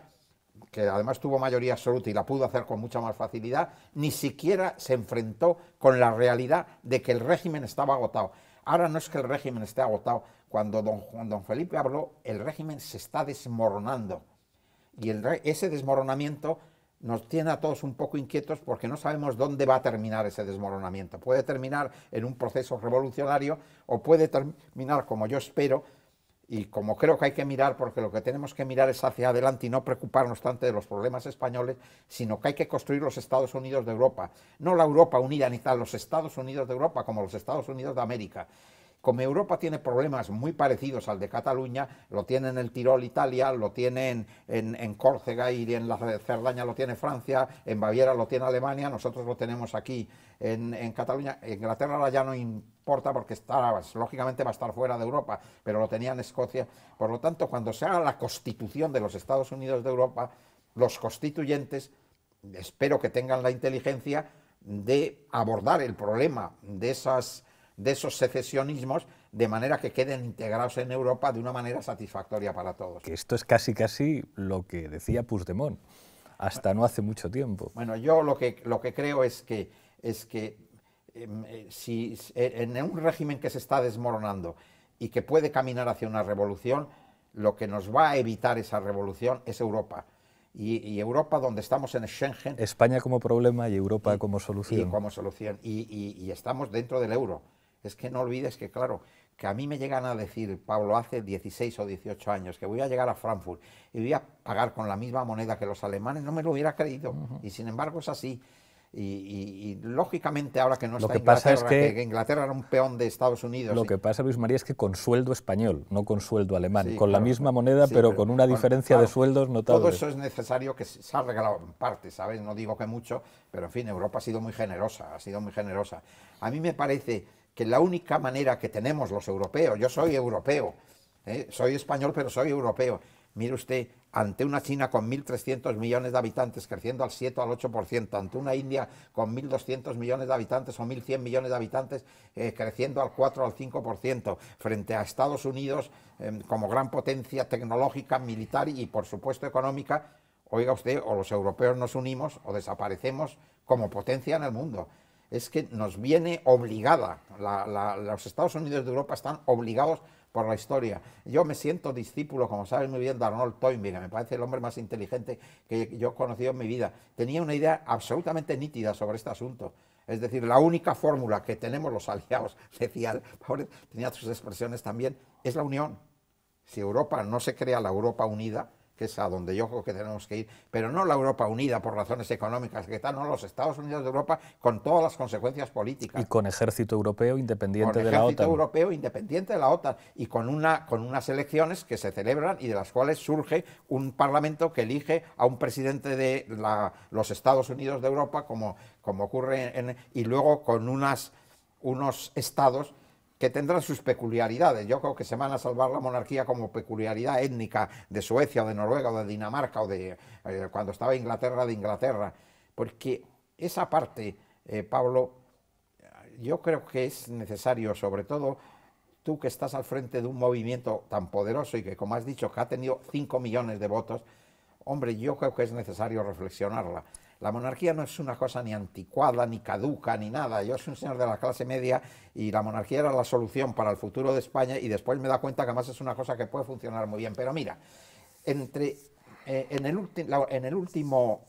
que además tuvo mayoría absoluta y la pudo hacer con mucha más facilidad, ni siquiera se enfrentó con la realidad de que el régimen estaba agotado. Ahora no es que el régimen esté agotado. Cuando don, don Felipe habló, el régimen se está desmoronando. Y ese desmoronamiento nos tiene a todos un poco inquietos porque no sabemos dónde va a terminar ese desmoronamiento. Puede terminar en un proceso revolucionario o puede terminar, como yo espero, y como creo que hay que mirar, porque lo que tenemos que mirar es hacia adelante y no preocuparnos tanto de los problemas españoles, sino que hay que construir los Estados Unidos de Europa, no la Europa unida ni tal, los Estados Unidos de Europa como los Estados Unidos de América. Como Europa tiene problemas muy parecidos al de Cataluña, lo tiene en el Tirol Italia, lo tiene en, Córcega y en la Cerdaña lo tiene Francia, en Baviera lo tiene Alemania, nosotros lo tenemos aquí en, en Cataluña. Inglaterra ahora ya no importa porque está, lógicamente va a estar fuera de Europa, pero lo tenía en Escocia. Por lo tanto, cuando se haga la constitución de los Estados Unidos de Europa, los constituyentes espero que tengan la inteligencia de abordar el problema de esas de esos secesionismos de manera que queden integrados en Europa de una manera satisfactoria para todos. esto es casi casi lo que decía Puigdemont hasta no hace mucho tiempo. Bueno, yo lo que, lo que creo es que, es que em, eh, si, eh, en un régimen que se está desmoronando y que puede caminar hacia una revolución, lo que nos va a evitar esa revolución es Europa. Y, Europa, donde estamos en Schengen. España como problema y Europa como solución. como solución. y estamos dentro del euro es que no olvides que, claro, que a mí me llegan a decir, Pablo, hace 16 o 18 años, que voy a llegar a Frankfurt y voy a pagar con la misma moneda que los alemanes, no me lo hubiera creído. Y sin embargo es así. Y, lógicamente ahora que no está lo que Inglaterra, es que, Inglaterra era un peón de Estados Unidos. Lo que pasa, Luis María, es que con sueldo español, no con sueldo alemán, con la misma moneda, pero, con una diferencia de sueldos notable. Todo eso es necesario que se ha regalado en parte, ¿sabes? No digo que mucho, pero en fin, Europa ha sido muy generosa, ha sido muy generosa. A mí me parece que la única manera que tenemos los europeos, yo soy europeo, ¿eh? soy español pero soy europeo, mire usted, ante una China con 1.300 millones de habitantes creciendo al 7 o al 8%, ante una India con 1.200 millones de habitantes o 1.100 millones de habitantes eh, creciendo al 4 o al 5%, frente a Estados Unidos em, como gran potencia tecnológica, militar y por supuesto económica, oiga usted, o los europeos nos unimos o desaparecemos como potencia en el mundo es que nos viene obligada. los Estados Unidos de Europa están obligados por la historia. Yo me siento discípulo, como saben muy bien, de Arnold Toynbee, que me parece el hombre más inteligente que yo he conocido en mi vida. Tenía una idea absolutamente nítida sobre este asunto. Es decir, la única fórmula que tenemos los aliados, decía, (laughs) tenía sus expresiones también, es la unión. Si Europa no se crea la Europa unida, que es a donde yo creo que tenemos que ir, pero no la Europa unida por razones económicas, que tal, no los Estados Unidos de Europa con todas las consecuencias políticas. Y con ejército europeo independiente de la OTAN. ejército europeo independiente de la OTAN y con, una, con unas elecciones que se celebran y de las cuales surge un parlamento que elige a un presidente de los Estados Unidos de Europa, como, como ocurre en, y luego con unas, unos estados que tendrán sus peculiaridades. Yo creo que se van a salvar la monarquía como peculiaridad étnica de Suecia o de Noruega o de Dinamarca o de eh, cuando estaba Inglaterra de Inglaterra. Porque esa parte, eh, Pablo, yo creo que es necesario, sobre todo tú que estás al frente de un movimiento tan poderoso y que, como has dicho, que ha tenido 5 millones de votos, hombre, yo creo que es necesario reflexionarla. La monarquía no es una cosa ni anticuada, ni caduca, ni nada. Yo soy un señor de la clase media y la monarquía era la solución para el futuro de España y después me da cuenta que además es una cosa que puede funcionar muy bien. Pero mira, entre, eh, en, el último,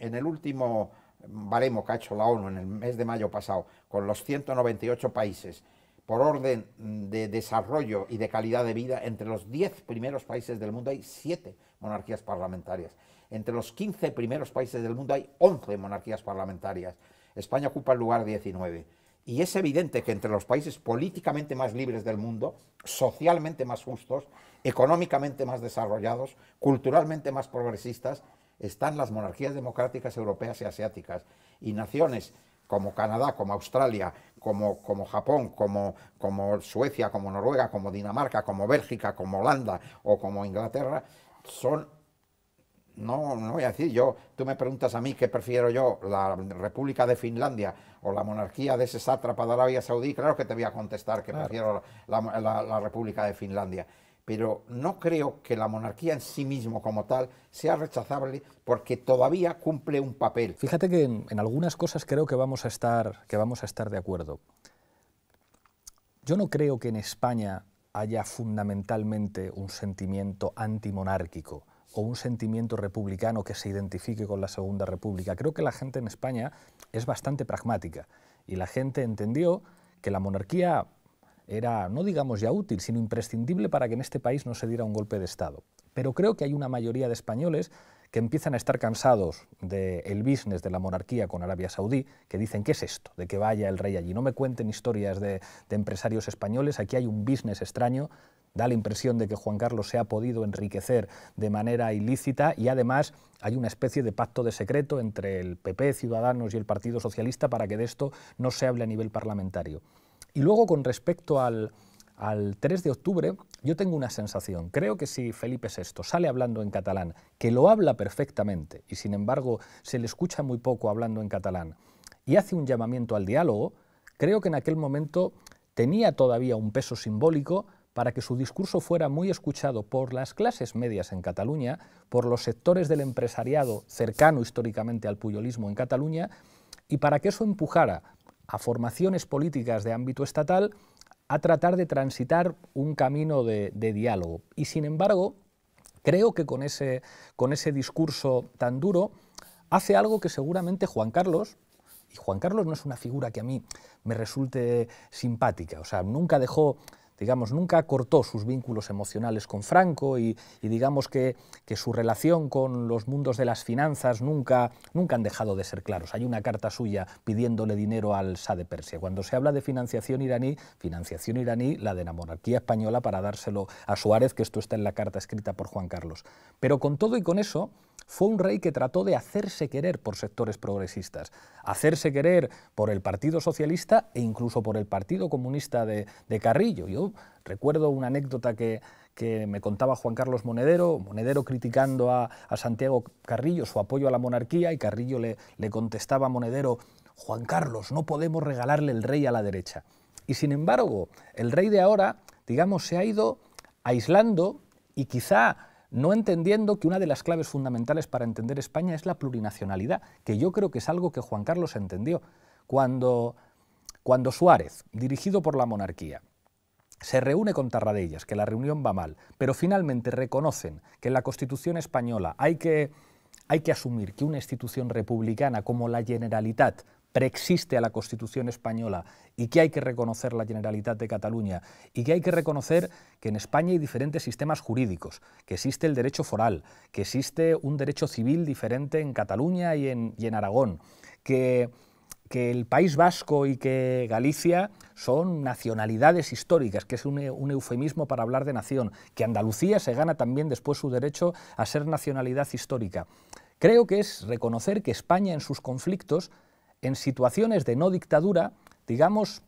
en el último baremo que ha hecho la ONU en el mes de mayo pasado con los 198 países, por orden de desarrollo y de calidad de vida, entre los 10 primeros países del mundo hay siete monarquías parlamentarias. Entre los 15 primeros países del mundo hay 11 monarquías parlamentarias. España ocupa el lugar 19. Y es evidente que entre los países políticamente más libres del mundo, socialmente más justos, económicamente más desarrollados, culturalmente más progresistas, están las monarquías democráticas europeas y asiáticas. Y naciones como Canadá, como Australia, como, Japón, como, como Suecia, como Noruega, como Dinamarca, como Bélgica, como Holanda o como Inglaterra, son no, voy a decir yo, tú me preguntas a mí qué prefiero yo, la República de Finlandia o la monarquía de ese sátrapa de Arabia Saudí, claro que te voy a contestar que prefiero la, República de Finlandia pero no creo que la monarquía en sí mismo como tal sea rechazable porque todavía cumple un papel. Fíjate que en, algunas cosas creo que vamos a que vamos a estar de acuerdo. Yo no creo que en España haya fundamentalmente un sentimiento antimonárquico o un sentimiento republicano que se identifique con la Segunda República. Creo que la gente en España es bastante pragmática y la gente entendió que la monarquía era, no digamos ya útil, sino imprescindible para que en este país no se diera un golpe de Estado. Pero creo que hay una mayoría de españoles que empiezan a estar cansados del business de la monarquía con Arabia Saudí, que dicen, ¿qué es esto? De que vaya el rey allí. No me cuenten historias de, de empresarios españoles, aquí hay un business extraño. Da la impresión de que Juan Carlos se ha podido enriquecer de manera ilícita y además hay una especie de pacto de secreto entre el PP, Ciudadanos y el Partido Socialista para que de esto no se hable a nivel parlamentario. Y luego con respecto al, al 3 de octubre, yo tengo una sensación. Creo que si Felipe VI sale hablando en catalán, que lo habla perfectamente y sin embargo se le escucha muy poco hablando en catalán, y hace un llamamiento al diálogo, creo que en aquel momento tenía todavía un peso simbólico para que su discurso fuera muy escuchado por las clases medias en Cataluña, por los sectores del empresariado cercano históricamente al puyolismo en Cataluña, y para que eso empujara a formaciones políticas de ámbito estatal a tratar de transitar un camino de, diálogo. Y sin embargo, creo que con ese, con ese discurso tan duro hace algo que seguramente Juan Carlos, y Juan Carlos no es una figura que a mí me resulte simpática, o sea, nunca dejó digamos, nunca cortó sus vínculos emocionales con Franco y, digamos que, su relación con los mundos de las finanzas nunca, nunca han dejado de ser claros. Hay una carta suya pidiéndole dinero al SA de Persia. Cuando se habla de financiación iraní, financiación iraní, la de la monarquía española para dárselo a Suárez, que esto está en la carta escrita por Juan Carlos. Pero con todo y con eso, fue un rey que trató de hacerse querer por sectores progresistas, hacerse querer por el Partido Socialista e incluso por el Partido Comunista de, Carrillo. Yo recuerdo una anécdota que, me contaba Juan Carlos Monedero, Monedero criticando a, Santiago Carrillo su apoyo a la monarquía y Carrillo le, le contestaba a Monedero, Juan Carlos, no podemos regalarle el rey a la derecha. Y sin embargo, el rey de ahora, digamos, se ha ido aislando y quizá no entendiendo que una de las claves fundamentales para entender España es la plurinacionalidad, que yo creo que es algo que Juan Carlos entendió. Cuando, Suárez, dirigido por la monarquía, se reúne con Tarradellas, que la reunión va mal, pero finalmente reconocen que en la Constitución española hay que, hay que asumir que una institución republicana como la Generalitat preexiste a la Constitución española y que hay que reconocer la Generalitat de Cataluña y que hay que reconocer que en España hay diferentes sistemas jurídicos, que existe el derecho foral, que existe un derecho civil diferente en Cataluña y en, en Aragón, que, que, el País Vasco y que Galicia son nacionalidades históricas, que es un eufemismo para hablar de nación, que Andalucía se gana también después su derecho a ser nacionalidad histórica. Creo que es reconocer que España en sus conflictos en situaciones de no dictadura, digamos,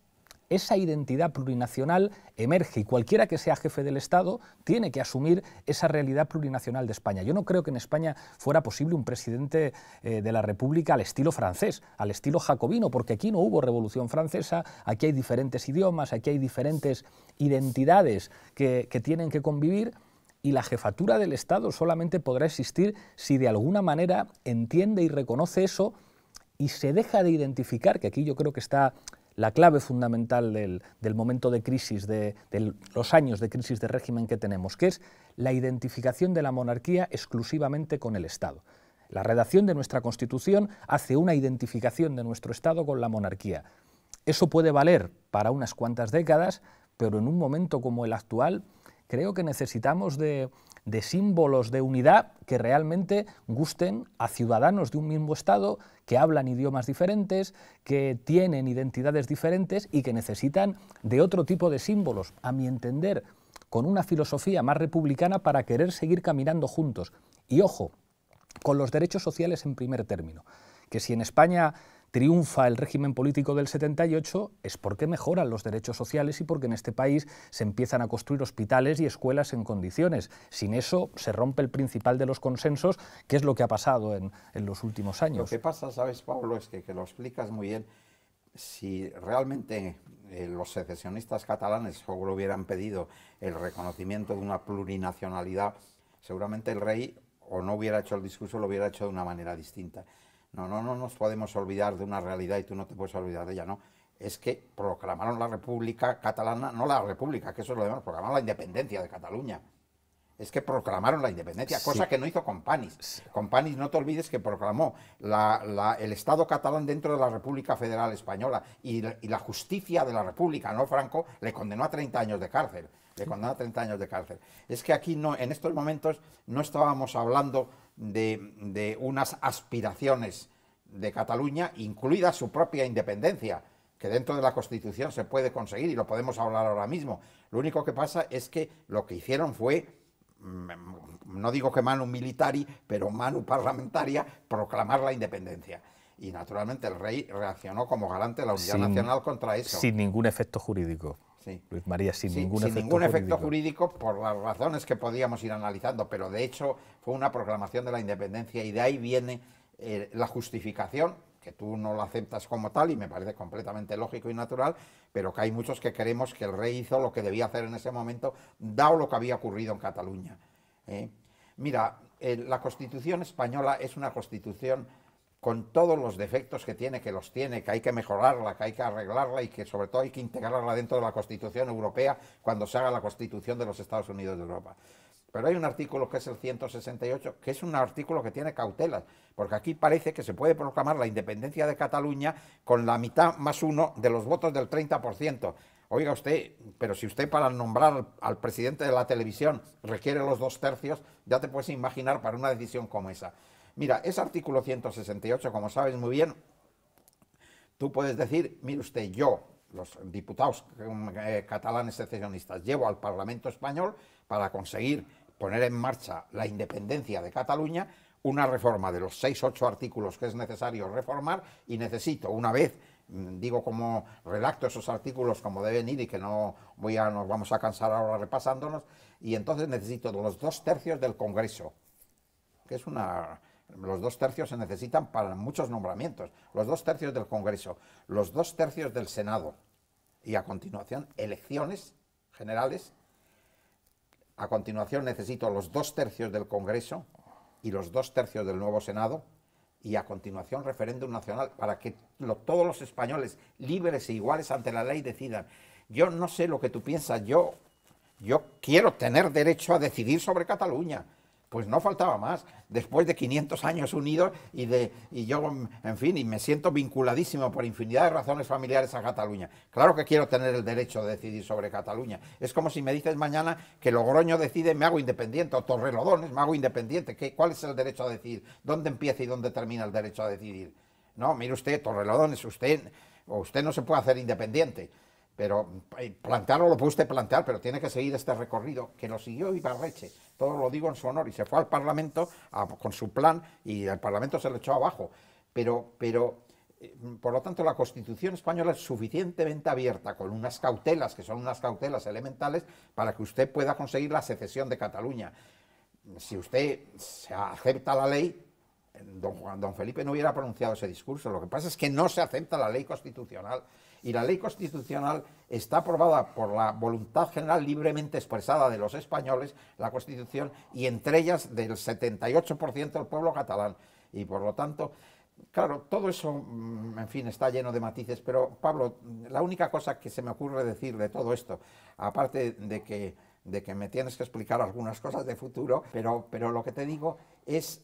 esa identidad plurinacional emerge y cualquiera que sea jefe del Estado tiene que asumir esa realidad plurinacional de España. Yo no creo que en España fuera posible un presidente eh, de la República al estilo francés, al estilo jacobino, porque aquí no hubo revolución francesa, aquí hay diferentes idiomas, aquí hay diferentes identidades que tienen que convivir y la jefatura del Estado solamente podrá existir si de alguna manera entiende y reconoce eso y se deja de identificar, que aquí yo creo que está la clave fundamental del, momento de crisis, de, de, los años de crisis de régimen que tenemos, que es la identificación de la monarquía exclusivamente con el Estado. La redacción de nuestra Constitución hace una identificación de nuestro Estado con la monarquía. Eso puede valer para unas cuantas décadas, pero en un momento como el actual creo que necesitamos de, símbolos de unidad que realmente gusten a ciudadanos de un mismo Estado, que hablan idiomas diferentes, que tienen identidades diferentes y que necesitan de otro tipo de símbolos, a mi entender, con una filosofía más republicana para querer seguir caminando juntos. Y ojo, con los derechos sociales en primer término, que si en España triunfa el régimen político del 78 es porque mejoran los derechos sociales y porque en este país se empiezan a construir hospitales y escuelas en condiciones. Sin eso se rompe el principal de los consensos, que es lo que ha pasado en, los últimos años. Lo que pasa, sabes, Pablo, es que, lo explicas muy bien. Si realmente eh, los secesionistas catalanes solo hubieran pedido el reconocimiento de una plurinacionalidad, seguramente el rey o no hubiera hecho el discurso, lo hubiera hecho de una manera distinta. No, no, no nos podemos olvidar de una realidad y tú no te puedes olvidar de ella, no. Es que proclamaron la República Catalana, no la República, que eso es lo demás, proclamaron la independencia de Cataluña. Es que proclamaron la independencia, cosa que no hizo Companys. Sí. Companys, no te olvides que proclamó el Estado catalán dentro de la República Federal Española y, la justicia de la República, no Franco, le condenó a 30 años de cárcel le condenó a 30 años de cárcel. Es que aquí no, en estos momentos no estábamos hablando de, unas aspiraciones de Cataluña, incluida su propia independencia, que dentro de la Constitución se puede conseguir y lo podemos hablar ahora mismo. Lo único que pasa es que lo que hicieron fue, mm, no digo que manu militari, pero manu parlamentaria, proclamar la independencia. Y naturalmente el rey reaccionó como garante de la unidad nacional contra eso. Sin ningún efecto jurídico. Luis María, sin, ningún, sin efecto ningún efecto jurídico. por las razones que podíamos ir analizando, pero de hecho fue una proclamación de la independencia y de ahí viene eh, la justificación, que tú no la aceptas como tal y me parece completamente lógico y natural, pero que hay muchos que creemos que el rey hizo lo que debía hacer en ese momento, dado lo que había ocurrido en Cataluña. ¿eh? Mira, eh, la Constitución española es una Constitución con todos los defectos que tiene, que los tiene, que hay que mejorarla, que hay que arreglarla y que sobre todo hay que integrarla dentro de la Constitución Europea cuando se haga la Constitución de los Estados Unidos de Europa. Pero hay un artículo que es el 168, que es un artículo que tiene cautelas, porque aquí parece que se puede proclamar la independencia de Cataluña con la mitad más uno de los votos del 30%. Oiga usted, pero si usted para nombrar al presidente de la televisión requiere los dos tercios, ya te puedes imaginar para una decisión como esa. Mira, ese artículo 168, como sabes muy bien, tú puedes decir, mire usted, yo, los diputados eh, catalanes secesionistas, llevo al Parlamento español para conseguir poner en marcha la independencia de Cataluña, una reforma de los seis, ocho artículos que es necesario reformar y necesito, una vez mm, digo como redacto esos artículos como deben ir y que no voy a, nos vamos a cansar ahora repasándonos, y entonces necesito los dos tercios del Congreso, que es una los dos tercios se necesitan para muchos nombramientos. Los dos tercios del Congreso, los dos tercios del Senado y a continuación elecciones generales. A continuación necesito los dos tercios del Congreso y los dos tercios del nuevo Senado y a continuación referéndum nacional para que todos los españoles libres e iguales ante la ley decidan. Yo no sé lo que tú piensas, yo, yo quiero tener derecho a decidir sobre Cataluña. Pues no faltaba más, después de 500 años unidos y, de, y yo, en fin, y me siento vinculadísimo por infinidad de razones familiares a Cataluña. Claro que quiero tener el derecho de decidir sobre Cataluña. Es como si me dices mañana que Logroño decide, me hago independiente, o Torrelodones, me hago independiente. ¿Qué, ¿Cuál es el derecho a decidir? ¿Dónde empieza y dónde termina el derecho a decidir? No, mire usted, Torrelodones, usted, usted no se puede hacer independiente pero eh, plantearlo lo puede usted plantear, pero tiene que seguir este recorrido que lo siguió Ibarreche todo lo digo en su honor, y se fue al Parlamento con su plan y el Parlamento se lo echó abajo. Pero, pero eh, por lo tanto, la Constitución española es suficientemente abierta, con unas cautelas, que son unas cautelas elementales, para que usted pueda conseguir la secesión de Cataluña. Si usted se acepta la ley, don Felipe no hubiera pronunciado ese discurso. Lo que pasa es que no se acepta la ley constitucional y la ley constitucional está aprobada por la voluntad general libremente expresada de los españoles, la Constitución, y entre ellas del 78% del pueblo catalán. Y por lo tanto, claro, todo eso, mm, en fin, está lleno de matices, pero Pablo, mm, la única cosa que se me ocurre decir de todo esto, aparte de que, de que me tienes que explicar algunas cosas de futuro, pero, pero lo que te digo es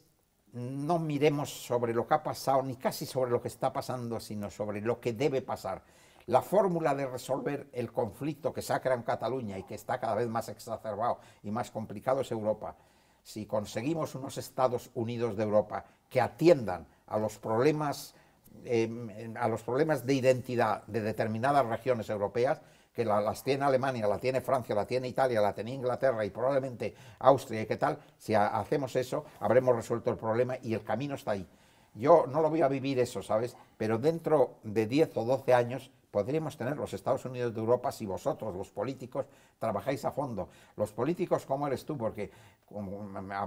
no miremos sobre lo que ha pasado, ni casi sobre lo que está pasando, sino sobre lo que debe pasar. La fórmula de resolver el conflicto que sacra en Cataluña y que está cada vez más exacerbado y más complicado es Europa. Si conseguimos unos Estados Unidos de Europa que atiendan a los problemas, em, em, a los problemas de identidad de determinadas regiones europeas, que las tiene Alemania, la tiene Francia, la tiene Italia, la tiene Inglaterra y probablemente Austria y qué tal, si hacemos eso habremos resuelto el problema y el camino está ahí. Yo no lo voy a vivir eso, ¿sabes? Pero dentro de 10 o 12 años podríamos tener los Estados Unidos de Europa si vosotros, los políticos, trabajáis a fondo. Los políticos, ¿cómo eres tú? Porque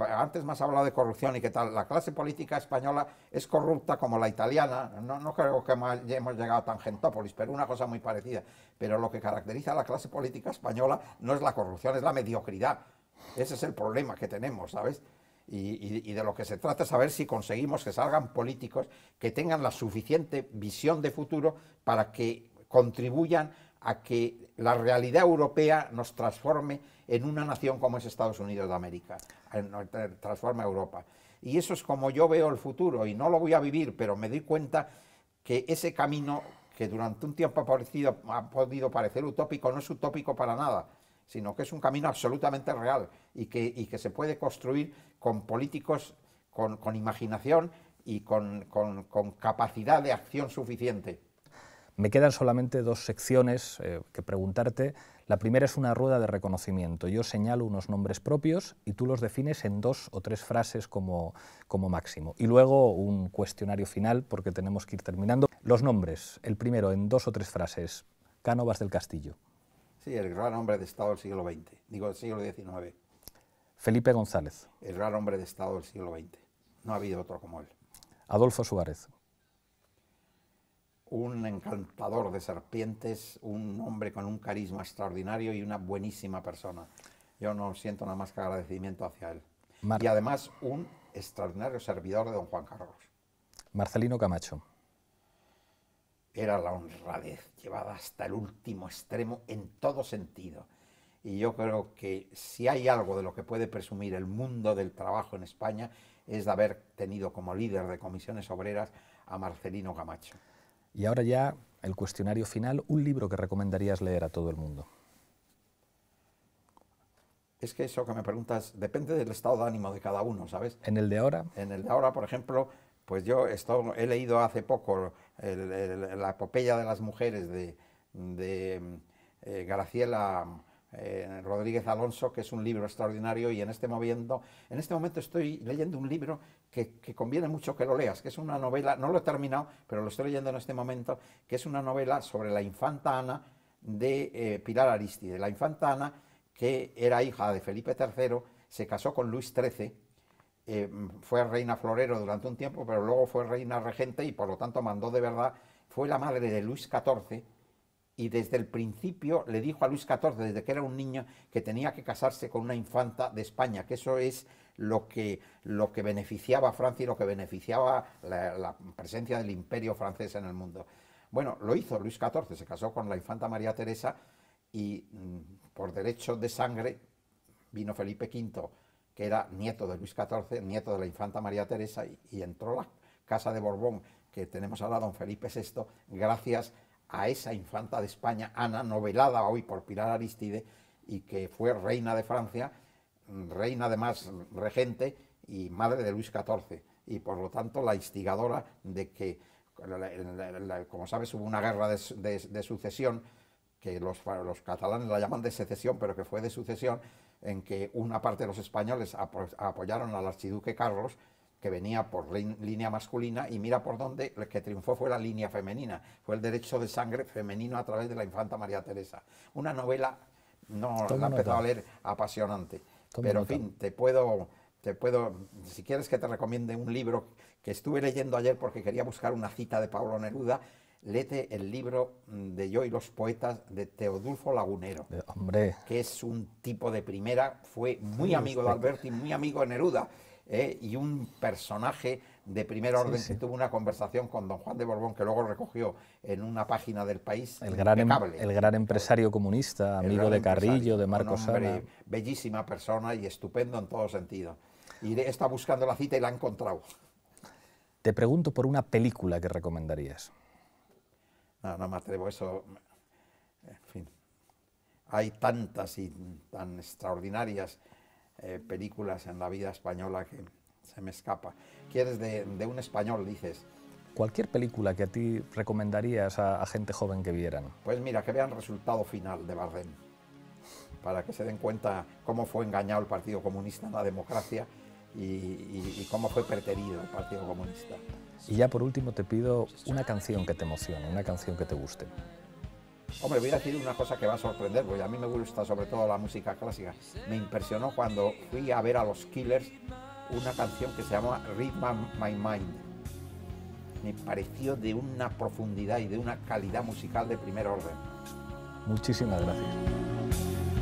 antes me has hablado de corrupción y qué tal. La clase política española es corrupta como la italiana. No, creo que hemos llegado a Tangentópolis, pero una cosa muy parecida. Pero lo que caracteriza a la clase política española no es la corrupción, es la mediocridad. Ese es el problema que tenemos, ¿sabes? Y, y, de lo que se trata es saber si conseguimos que salgan políticos que tengan la suficiente visión de futuro para que contribuyan a que la realidad europea nos transforme en una nación como es Estados Unidos de América, transforma Europa. Y eso es como yo veo el futuro, y no lo voy a vivir, pero me doy cuenta que ese camino que durante un tiempo ha, podido parecer utópico, no es utópico para nada, sino que es un camino absolutamente real y que, se puede construir con políticos con, imaginación y con capacidad de acción suficiente. Me quedan solamente dos secciones eh, que preguntarte. La primera es una rueda de reconocimiento. Yo señalo unos nombres propios y tú los defines en dos o tres frases como, como máximo. Y luego un cuestionario final porque tenemos que ir terminando. Los nombres, el primero en dos o tres frases. Cánovas del Castillo. Sí, el gran hombre de Estado del siglo XX, digo del siglo XIX. Felipe González. El gran hombre de Estado del siglo XX. No ha habido otro como él. Adolfo Suárez un encantador de serpientes, un hombre con un carisma extraordinario y una buenísima persona. Yo no siento nada más que agradecimiento hacia él. y además un extraordinario servidor de don Juan Carlos. Marcelino Camacho. Era la honradez llevada hasta el último extremo en todo sentido. Y yo creo que si hay algo de lo que puede presumir el mundo del trabajo en España es de haber tenido como líder de comisiones obreras a Marcelino Camacho. Y ahora ya el cuestionario final, un libro que recomendarías leer a todo el mundo. Es que eso que me preguntas depende del estado de ánimo de cada uno, ¿sabes? En el de ahora. En el de ahora, por ejemplo, pues yo he leído hace poco la epopeya de las mujeres de, de eh, eh, Rodríguez Alonso, que es un libro extraordinario y en este, momento este estoy leyendo un libro que, conviene mucho que lo leas, que es una novela, no lo he terminado, pero lo estoy leyendo en este momento, que es una novela sobre la infanta Ana de eh, Pilar Aristide. La infanta Ana, que era hija de Felipe III, se casó con Luis XIII, eh, fue reina florero durante un tiempo, pero luego fue reina regente y por lo tanto mandó de verdad, fue la madre de Luis XIV, y desde el principio le dijo a Luis XIV, desde que era un niño, que tenía que casarse con una infanta de España, que eso es lo que, lo que beneficiaba a Francia y lo que beneficiaba la, presencia del imperio francés en el mundo. Bueno, lo hizo Luis XIV, se casó con la infanta María Teresa y mm, por derecho de sangre vino Felipe V, que era nieto de Luis XIV, nieto de la infanta María Teresa, y, entró a la Casa de Borbón, que tenemos ahora don Felipe VI, gracias a a esa infanta de España, Ana, novelada hoy por Pilar Aristide, y que fue reina de Francia, reina además regente y madre de Luis XIV, y por lo tanto la instigadora de que, como sabes, hubo una guerra de, sucesión, que los, los, catalanes la llaman de secesión, pero que fue de sucesión, en que una parte de los españoles apoyaron al archiduque Carlos que venía por línea masculina, y mira por dónde el que triunfó fue la línea femenina, fue el derecho de sangre femenino a través de la infanta María Teresa. Una novela, no la he empezado a leer, apasionante. Pero, en fin, te puedo, te puedo, si quieres que te recomiende un libro que estuve leyendo ayer porque quería buscar una cita de Pablo Neruda, lete el libro de Yo y los poetas de Teodulfo Lagunero. Eh, hombre. Que es un tipo de primera, fue muy amigo de Alberti, muy amigo de Neruda. ¿eh? y un personaje de primer orden que tuvo una conversación con don Juan de Borbón que luego recogió en una página del país. El gran, em- el gran empresario comunista, amigo de Carrillo, de Marcos Bellísima persona y estupendo en todo sentido. Y está buscando la cita y la ha encontrado. Te pregunto por una película que recomendarías. No, no me atrevo, eso... En fin, hay tantas y tan extraordinarias eh, películas en la vida española que se me escapa. ¿Quieres de, un español, dices? ¿Cualquier película que a ti recomendarías a, gente joven que vieran? Pues mira, que vean resultado final de Bardem, para que se den cuenta cómo fue engañado el Partido Comunista en la democracia y, cómo fue preterido el Partido Comunista. Y ya por último te pido una canción que te emocione, una canción que te guste. Hombre, voy a decir una cosa que va a sorprender, porque a mí me gusta sobre todo la música clásica. Me impresionó cuando fui a ver a los Killers una canción que se llama "Rhythm My Mind. Me pareció de una profundidad y de una calidad musical de primer orden. Muchísimas gracias.